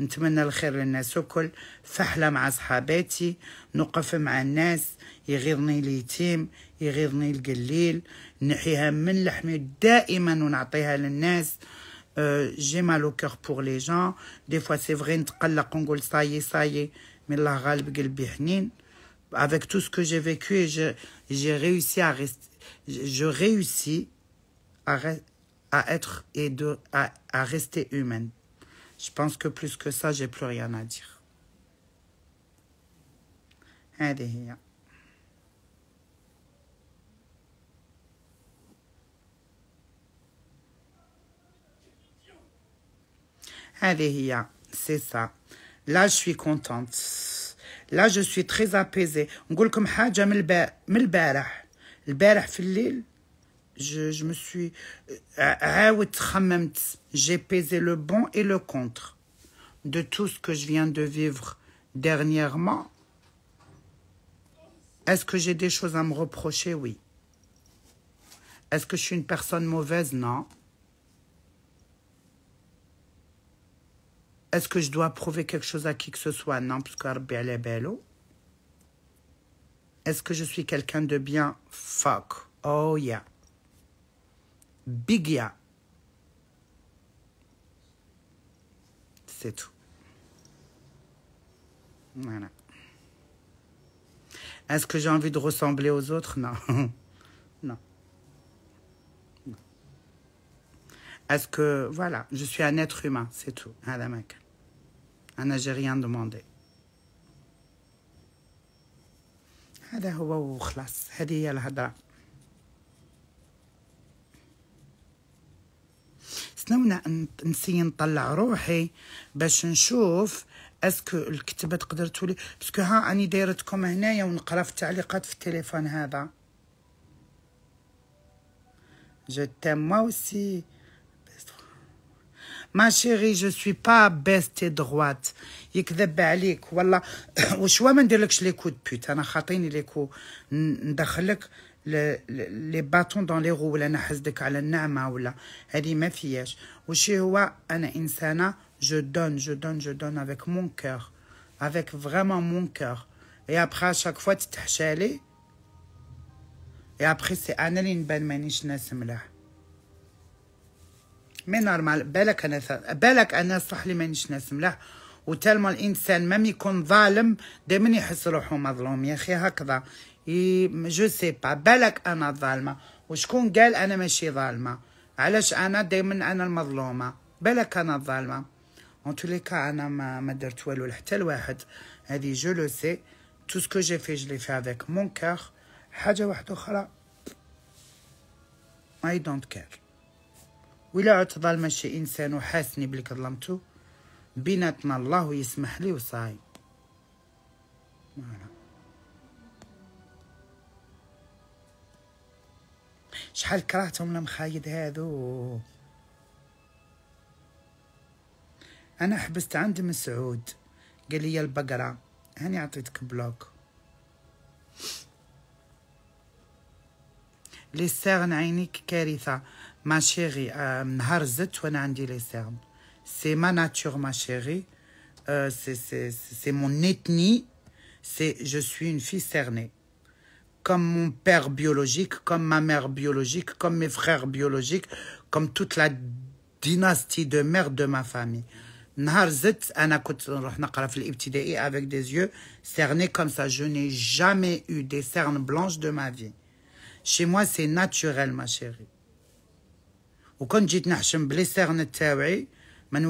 نتمنى الخير للناس الكل فحلة مع صحاباتي نقف مع الناس يغيظني اليتيم يغيظني القليل نحيها من لحمي دائما ونعطيها للناس جي مالو كوغ بوغ لي جون دي فوا سي فغي نتقلق ونقول صايي صايي مي الله غالب قلبي حنين افيك تو سكو جي j'ai vécu جي je, ا جو à ا ا réussis اي دو ا ا de, à, Je pense que plus que ça, j'ai plus rien à dire. Allez. Allez, c'est ça. Là, je suis contente. Là, je suis très apaisée. On نقول لكم حاجة من Je suis في الليل je, me suis... Euh, euh, j'ai pesé le bon et le contre de tout ce que je viens de vivre dernièrement. Est-ce que j'ai des choses à me reprocher Oui. Est-ce que je suis une personne mauvaise Non. Est-ce que je dois prouver quelque chose à qui que ce soit Non, parce est bello. Est-ce que je suis quelqu'un de bien Fuck. Oh yeah. Bigia. C'est tout. Voilà. Est-ce que j'ai envie de ressembler aux autres Non. non. Est-ce que, voilà, je suis un être humain, c'est tout. Adamak. Un rien demandé. هذا هو وخلاص هذه هي استنونا نسي نطلع روحي باش نشوف اسكو الكتبه تقدر تولي باسكو ها اني دايرتكم هنايا ونقرا في التعليقات في التليفون هذا جو تيم ما اوسي ما شيري جو سوي با بيست دروات يكذب عليك والله وشوا ما نديرلكش لي كود بوت انا خاطيني لي كو ندخلك لي باتون دون لي رو ولا انا حسدك على النعمه ولا هذه ما فياش وشي هو انا انسانه جو دون جو دون جو دون افيك مون كور افيك فريمون مون كور اي ابخي شاك فوا تتحشالي اي ابري سي انا اللي نبان مانيش ناس ملاح مي نورمال بالك انا بالك انا صح لي مانيش ناس ملاح وتالما الانسان ما يكون ظالم دايما يحس روحو مظلوم يا اخي هكذا جو سي با بالك انا ظالمه وشكون قال انا ماشي ظالمه علاش انا دايما انا المظلومه بالك انا الظالمه اون تولي كا انا ما, ما درت والو لحتى لواحد هذه جو لو سي تو سكو جي في جلي في افيك مون كار حاجه واحده اخرى اي دونت كير ولا عدت ظالمه شي انسان وحاسني بلي ظلمتو بيناتنا الله يسمح لي وصاي فوالا شحال كرهتهم المخايد هادو انا حبست عند مسعود قال لي البقره هاني عطيتك بلوك لي سيرن عينيك كارثه ما شيغي آه، نهار زدت وانا عندي لي سيرن سي ما ناتور ما شيغي سي سي سي مون اتني سي جو سوي اون في سيرني comme mon père biologique, comme ma mère biologique, comme mes frères biologiques, comme toute la dynastie de mère de ma famille. Avec des yeux cernés comme ça, je n'ai jamais eu des cernes blanches de ma vie. Chez moi, c'est naturel, ma chérie. Ou quand j'ai dit que les cernes sont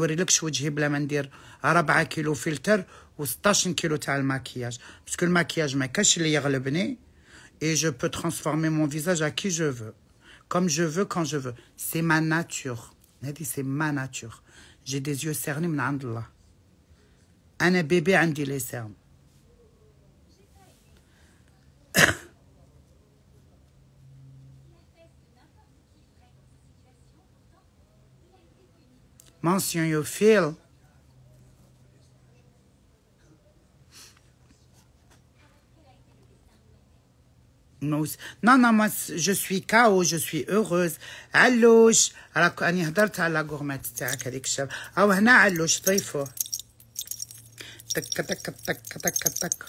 je ne sais pas si je dire 4 kg de filtre ou 16 kg de maquillage. Parce que le maquillage, je vais cacher les yeux et je peux transformer mon visage à qui je veux, comme je veux, quand je veux. C'est ma nature. C'est ma nature. J'ai des yeux cernés, Allah. Un bébé, a les Mention your feel. Non, نانا ماس جو سوي كاو جو سوي اوغوز علوش راك اني هدرت على غورمات تاعك هذيك الشاب او هنا علوش ضيفوه تك تك تك تك تك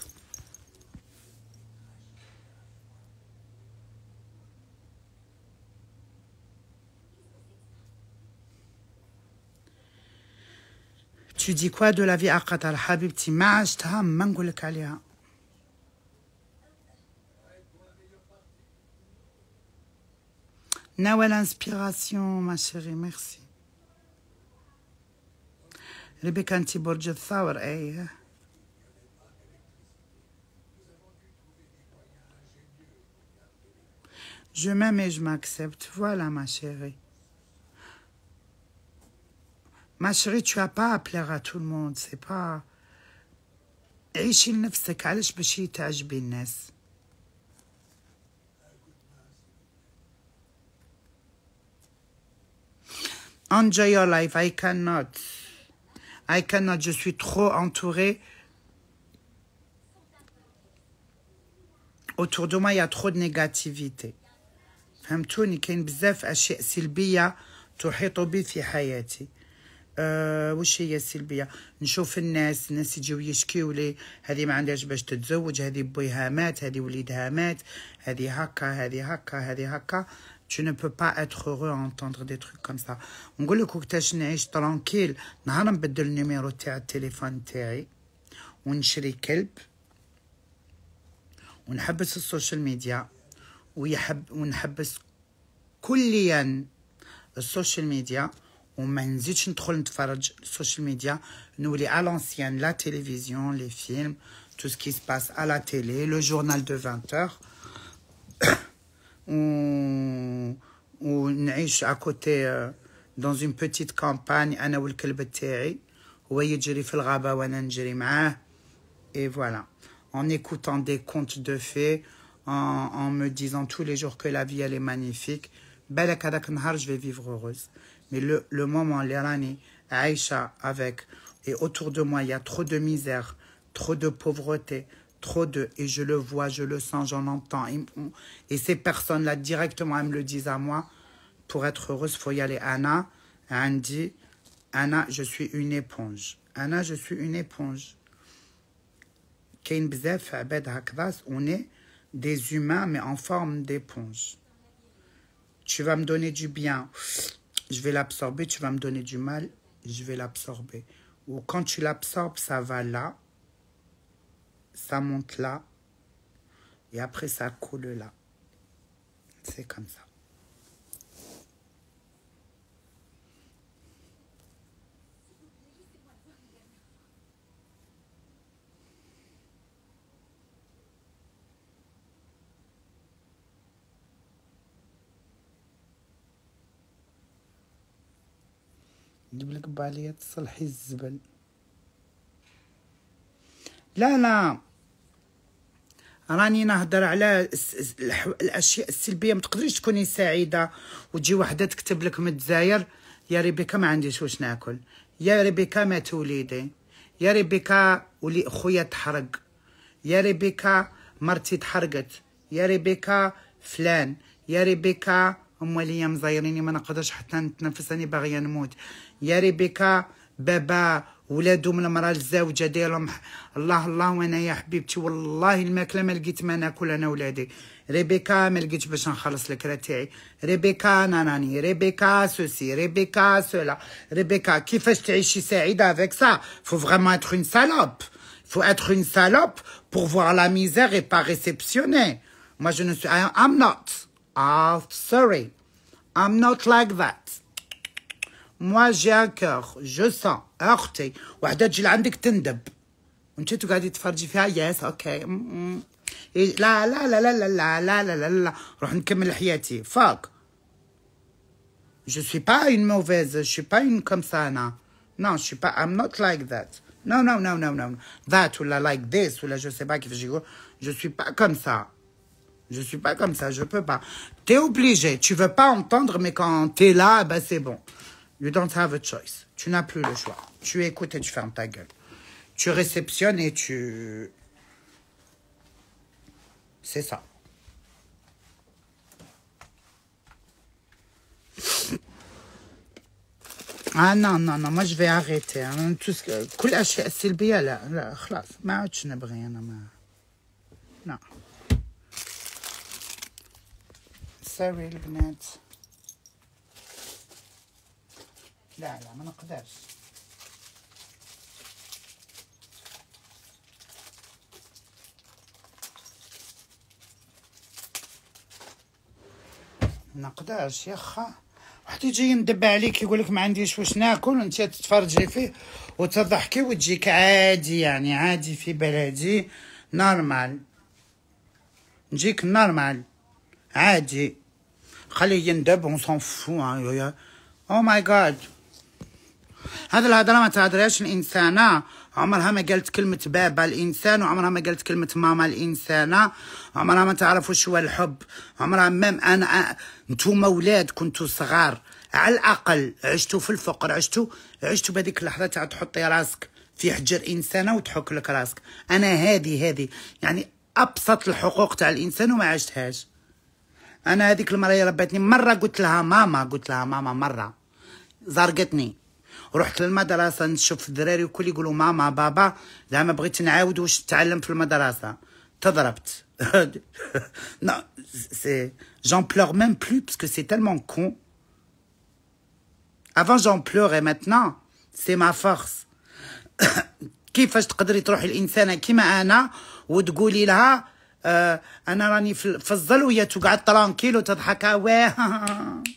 Tu dis quoi de la vie à Qatar حبيبتي ما عشتها ما نقولك عليها Nawal Inspiration, ma chérie, merci. ربك انت برج الثور ايه Je m'aime et je m'accepte. Voilà, ma chérie. Ma chérie, tu n'as pas à plaire à tout le monde. C'est pas. عيشي لنفسك علاش باش تعجبي الناس Enjoy your life. I cannot. I cannot. Je suis trop entourée. Autour de moi, il y a trop de négativité. فهمتوني كاين بزاف اشياء سلبيه تحيط بي في حياتي أه وش هي السلبيه نشوف الناس الناس يجيو يشكيو لي هذه ما عندهاش باش تتزوج هذه بويها مات هذه وليدها مات هذه هكا هذه هكا هذه هكا tu ne peux pas être heureux à entendre des trucs comme ça. On dit le cocktail, je suis tranquille. Je vais le numéro de téléphone. Je vais acheter On kelp. Je vais acheter les social media. On vais acheter les social media. Je vais acheter les social media. Je vais à l'ancienne la télévision, les films, tout ce qui se passe à la télé, le journal de 20 heures ou nous une à côté euh, dans une petite campagne, et voilà en écoutant des contes de fées en, en me disant tous les jours que la vie elle est magnifique je vais vivre heureuse mais le le moment les rani aïcha avec et autour de moi il y a trop de misère trop de pauvreté trop d'eux. et je le vois, je le sens, j'en entends. Et, ces personnes-là, directement, elles me le disent à moi. Pour être heureuse, il faut y aller. Anna, Andy dit, Anna, je suis une éponge. Anna, je suis une éponge. On est des humains, mais en forme d'éponge. Tu vas me donner du bien, je vais l'absorber. Tu vas me donner du mal, je vais l'absorber. Ou quand tu l'absorbes, ça va là ça monte là, et après ça coule là. C'est comme ça. نجيب لك بعليات تصلحي الزبل لا لا راني نهضر على الاشياء السلبيه ما تقدريش تكوني سعيده وتجي وحده تكتب لك من الجزائر يا ريبيكا ما عنديش واش ناكل يا ريبيكا ما توليدي يا ريبيكا ولي خويا تحرق يا ريبيكا مرتي تحرقت يا ريبيكا فلان يا ريبيكا هما ليا مزايريني ما نقدرش حتى نتنفس انا باغيه نموت يا ريبيكا بابا ولادهم المراه الزوجه ديالهم الله الله وانا يا حبيبتي والله الماكله ما لقيت ما ناكل انا ولادي ريبيكا ما لقيتش باش نخلص الكرا تاعي ريبيكا ناناني ريبيكا سوسي ريبيكا سولا ريبيكا كيفاش تعيشي سعيده افيك سا فو فريمون اتر اون سالوب فو اتخ اون سالوب بور فوار لا ميزيغ اي با ريسيبسيوني ما جو نو سو ام نوت اه سوري ام نوت لايك ذات moi j'ai un cœur جو سان اختي وحده تجي لعندك تندب وانت تقعدي تفرجي فيها يس la la la la la la la la la la. لا on روح la حياتي Fuck. je suis pas une mauvaise je suis pas une comme ça non non je suis pas I'm not like that non non non non non that ou la like this ou la je sais pas qui je je suis pas comme ça je suis pas comme ça je peux pas t'es obligé tu veux pas entendre mais quand t'es là ben c'est bon You don't have a choice. Tu n'as plus le choix. Tu écoutes et tu fermes ta gueule. Tu réceptionnes et tu. C'est ça. Ah non, non, non, moi je vais arrêter. Hein. Tout ce que. كل اشياء là. là. خلاص Sorry لا لا ما نقدرش نقدرش يا خا واحد يجي يندب عليك يقول لك ما عنديش واش ناكل وانت تتفرجي فيه وتضحكي وتجيك عادي يعني عادي في بلدي نورمال نجيك نورمال عادي خليه يندب اون سون فو او ماي جاد هذا الهضره ما تهضرهاش الانسانه عمرها ما قالت كلمه بابا الانسان وعمرها ما قالت كلمه ماما الانسانه عمرها ما تعرف واش هو الحب عمرها مام انا نتوما ولاد كنتو صغار على الاقل عشتو في الفقر عشتو عشتو بهذيك اللحظه تاع تحطي راسك في حجر انسانه وتحك لك راسك انا هذه هذه يعني ابسط الحقوق تاع الانسان وما عشتهاش انا هذيك المره ربتني مره قلت لها ماما قلت لها ماما مره زرقتني رحت للمدرسه نشوف الدراري الكل يقولوا ماما بابا زعما بغيت نعاود واش نتعلم في المدرسه تضربت نو سي جون بلور ميم بلو باسكو سي تالمون كون افون جون بلور اي maintenant سي ما فورس كيفاش تقدري تروحي الانسانه كيما انا وتقولي لها آه، انا راني في الظل وهي تقعد ترانكيل وتضحك آه، واه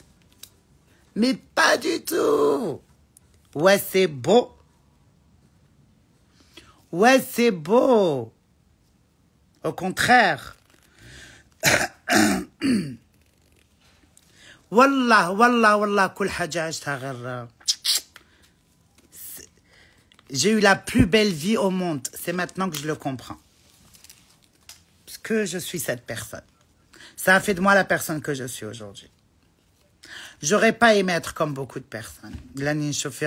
Mais pas du tout. Ouais, c'est beau. Ouais, c'est beau. Au contraire. Wallah, wallah, wallah. kul J'ai eu la plus belle vie au monde. C'est maintenant que je le comprends. Parce que je suis cette personne. Ça a fait de moi la personne que je suis aujourd'hui j'aurais pas aimé être comme beaucoup de personnes لاني نشوف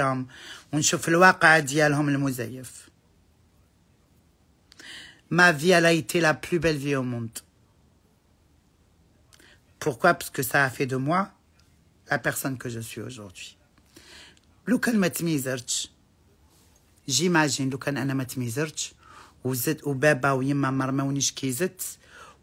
ونشوف الواقع ديالهم المزيف Ma vie, elle a été la plus belle vie au monde. Pourquoi Parce que ça a fait de moi la personne que je suis aujourd'hui. لو ma j'imagine تميزرتش ana لو كان انا ما تميزرتش ou وبابا ويما ou nishkizet.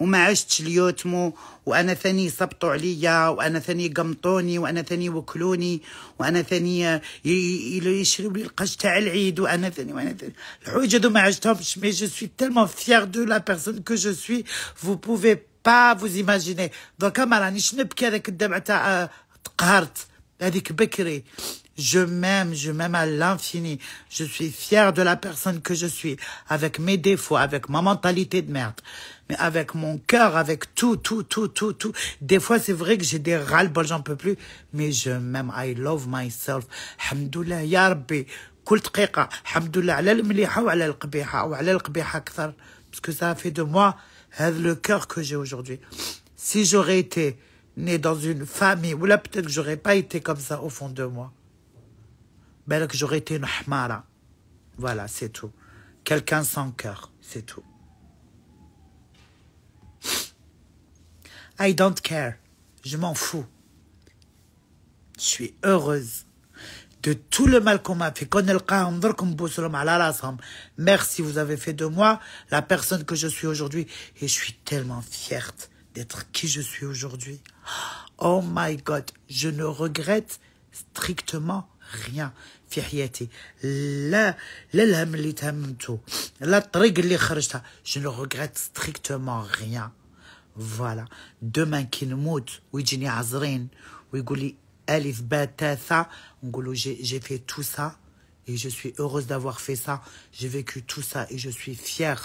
وما عشتش ليوتمو وانا ثاني صبطوا عليا وانا ثاني قمطوني وانا ثاني وكلوني وانا ثاني يشربوا لي القش تاع العيد وانا ثاني وانا ثاني الحوايج هذو ما عشتهمش مي جو سوي تالمون فيير دو لا بيرسون كو جو سوي فو بوفي با فوز ايماجيني دوكا ما رانيش نبكي هذاك الدمع تاع تقهرت هذيك بكري Je m'aime, je m'aime à l'infini. Je suis fière de la personne que je suis, avec mes défauts, avec ma mentalité de merde, mais avec mon cœur, avec tout, tout, tout, tout, tout. Des fois, c'est vrai que j'ai des râles, bol j'en peux plus, mais je m'aime. I love myself. Alhamdoulilah, ya Rabbi. parce que ça a fait de moi euh, le cœur que j'ai aujourd'hui. Si j'aurais été né dans une famille, ou là peut-être que j'aurais pas été comme ça au fond de moi que j'aurais été une Hmara. Voilà, c'est tout. Quelqu'un sans cœur, c'est tout. I don't care. Je m'en fous. Je suis heureuse de tout le mal qu'on m'a fait. Merci, vous avez fait de moi la personne que je suis aujourd'hui. Et je suis tellement fière d'être qui je suis aujourd'hui. Oh my God, je ne regrette strictement rien. في حياتي لا لا الهم اللي تهممته لا الطريق اللي خرجتها جو نو ريغريت ستريكتومون غيان فوالا دومان كي نموت ويجيني عذرين ويقول لي الف با تا ثا نقول له جي جي في تو سا et je suis heureuse d'avoir fait ça. J'ai vécu tout ça et je suis fière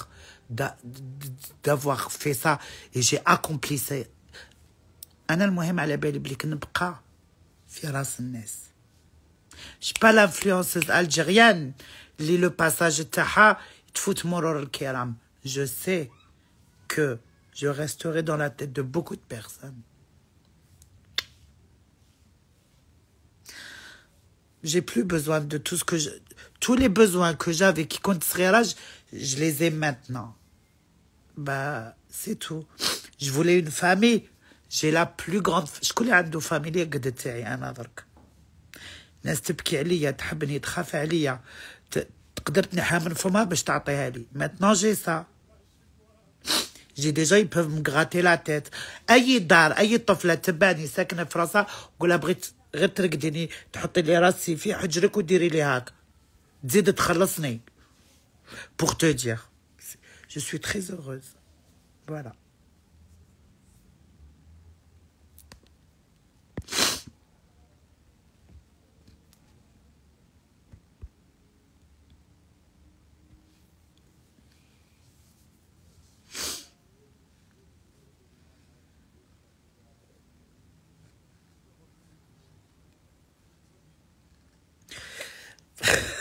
d'avoir fait ça et j'ai accompli ça. انا المهم على بالي بلي كنبقى في راس الناس Je suis pas l'influenceuse algérienne. Lis le passage Taha, Je sais que je resterai dans la tête de beaucoup de personnes. J'ai plus besoin de tout ce que je, tous les besoins que j'avais qui comptent là, je, je les ai maintenant. Bah, c'est tout. Je voulais une famille. J'ai la plus grande, je connais famille, ناس تبكي عليا تحبني تخاف عليا تقدر تنحها من فمها باش تعطيها لي ماتنون جي سا جي ديجا يبوف مقغاتي لا تيت اي دار اي طفله تباني ساكنه في راسها قولها بغيت غير ترقديني تحطي لي راسي في حجرك وديري لي هاك تزيد تخلصني بوغ تو دير جو سوي تري زوغوز فوالا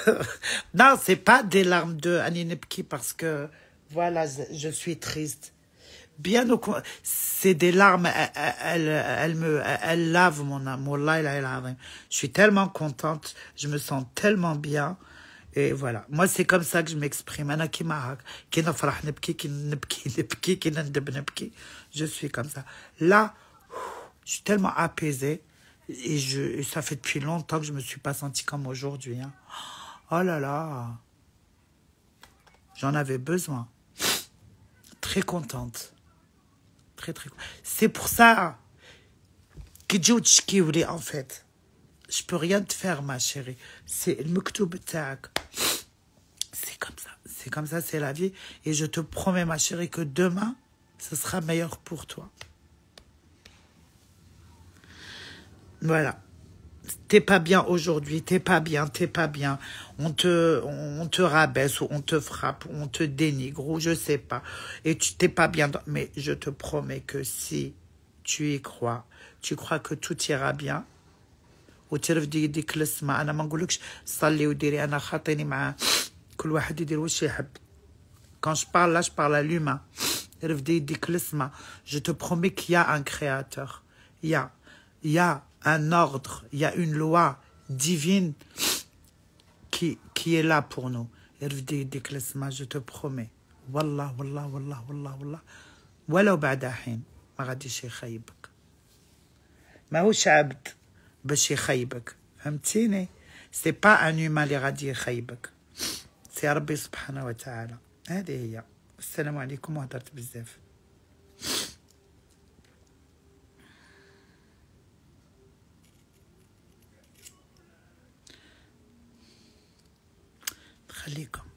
non, c'est pas des larmes de Aninepki parce que, voilà, je suis triste. Bien au contraire, c'est des larmes, elle, elle, me, elle, lave mon amour, Je suis tellement contente, je me sens tellement bien. Et voilà. Moi, c'est comme ça que je m'exprime. Je suis comme ça. Là, je suis tellement apaisée. Et je, ça fait depuis longtemps que je me suis pas sentie comme aujourd'hui. Hein. Oh là là J'en avais besoin. Très contente. Très, très contente. C'est pour ça que Dieu qui voulait, en fait. Je peux rien te faire, ma chérie. C'est le C'est comme ça. C'est comme ça, c'est la vie. Et je te promets, ma chérie, que demain, ce sera meilleur pour toi. Voilà t'es pas bien aujourd'hui, t'es pas bien, t'es pas bien. On te, on te rabaisse ou on te frappe ou on te dénigre ou je sais pas. Et tu t'es pas bien. Mais je te promets que si tu y crois, tu crois que tout ira bien. quand je parle là je parle à l'humain je te promets qu'il y a un créateur il y a il y a un ordre, il y a une loi divine qui, qui est là pour nous. je te promets. والله والله والله والله والله ولو بعد حين ما غاديش يخيبك ماهوش عبد باش يخيبك فهمتيني سي با ان هيومان اللي غادي يخيبك سي ربي سبحانه وتعالى هذه هي السلام عليكم وهضرت بزاف خليكم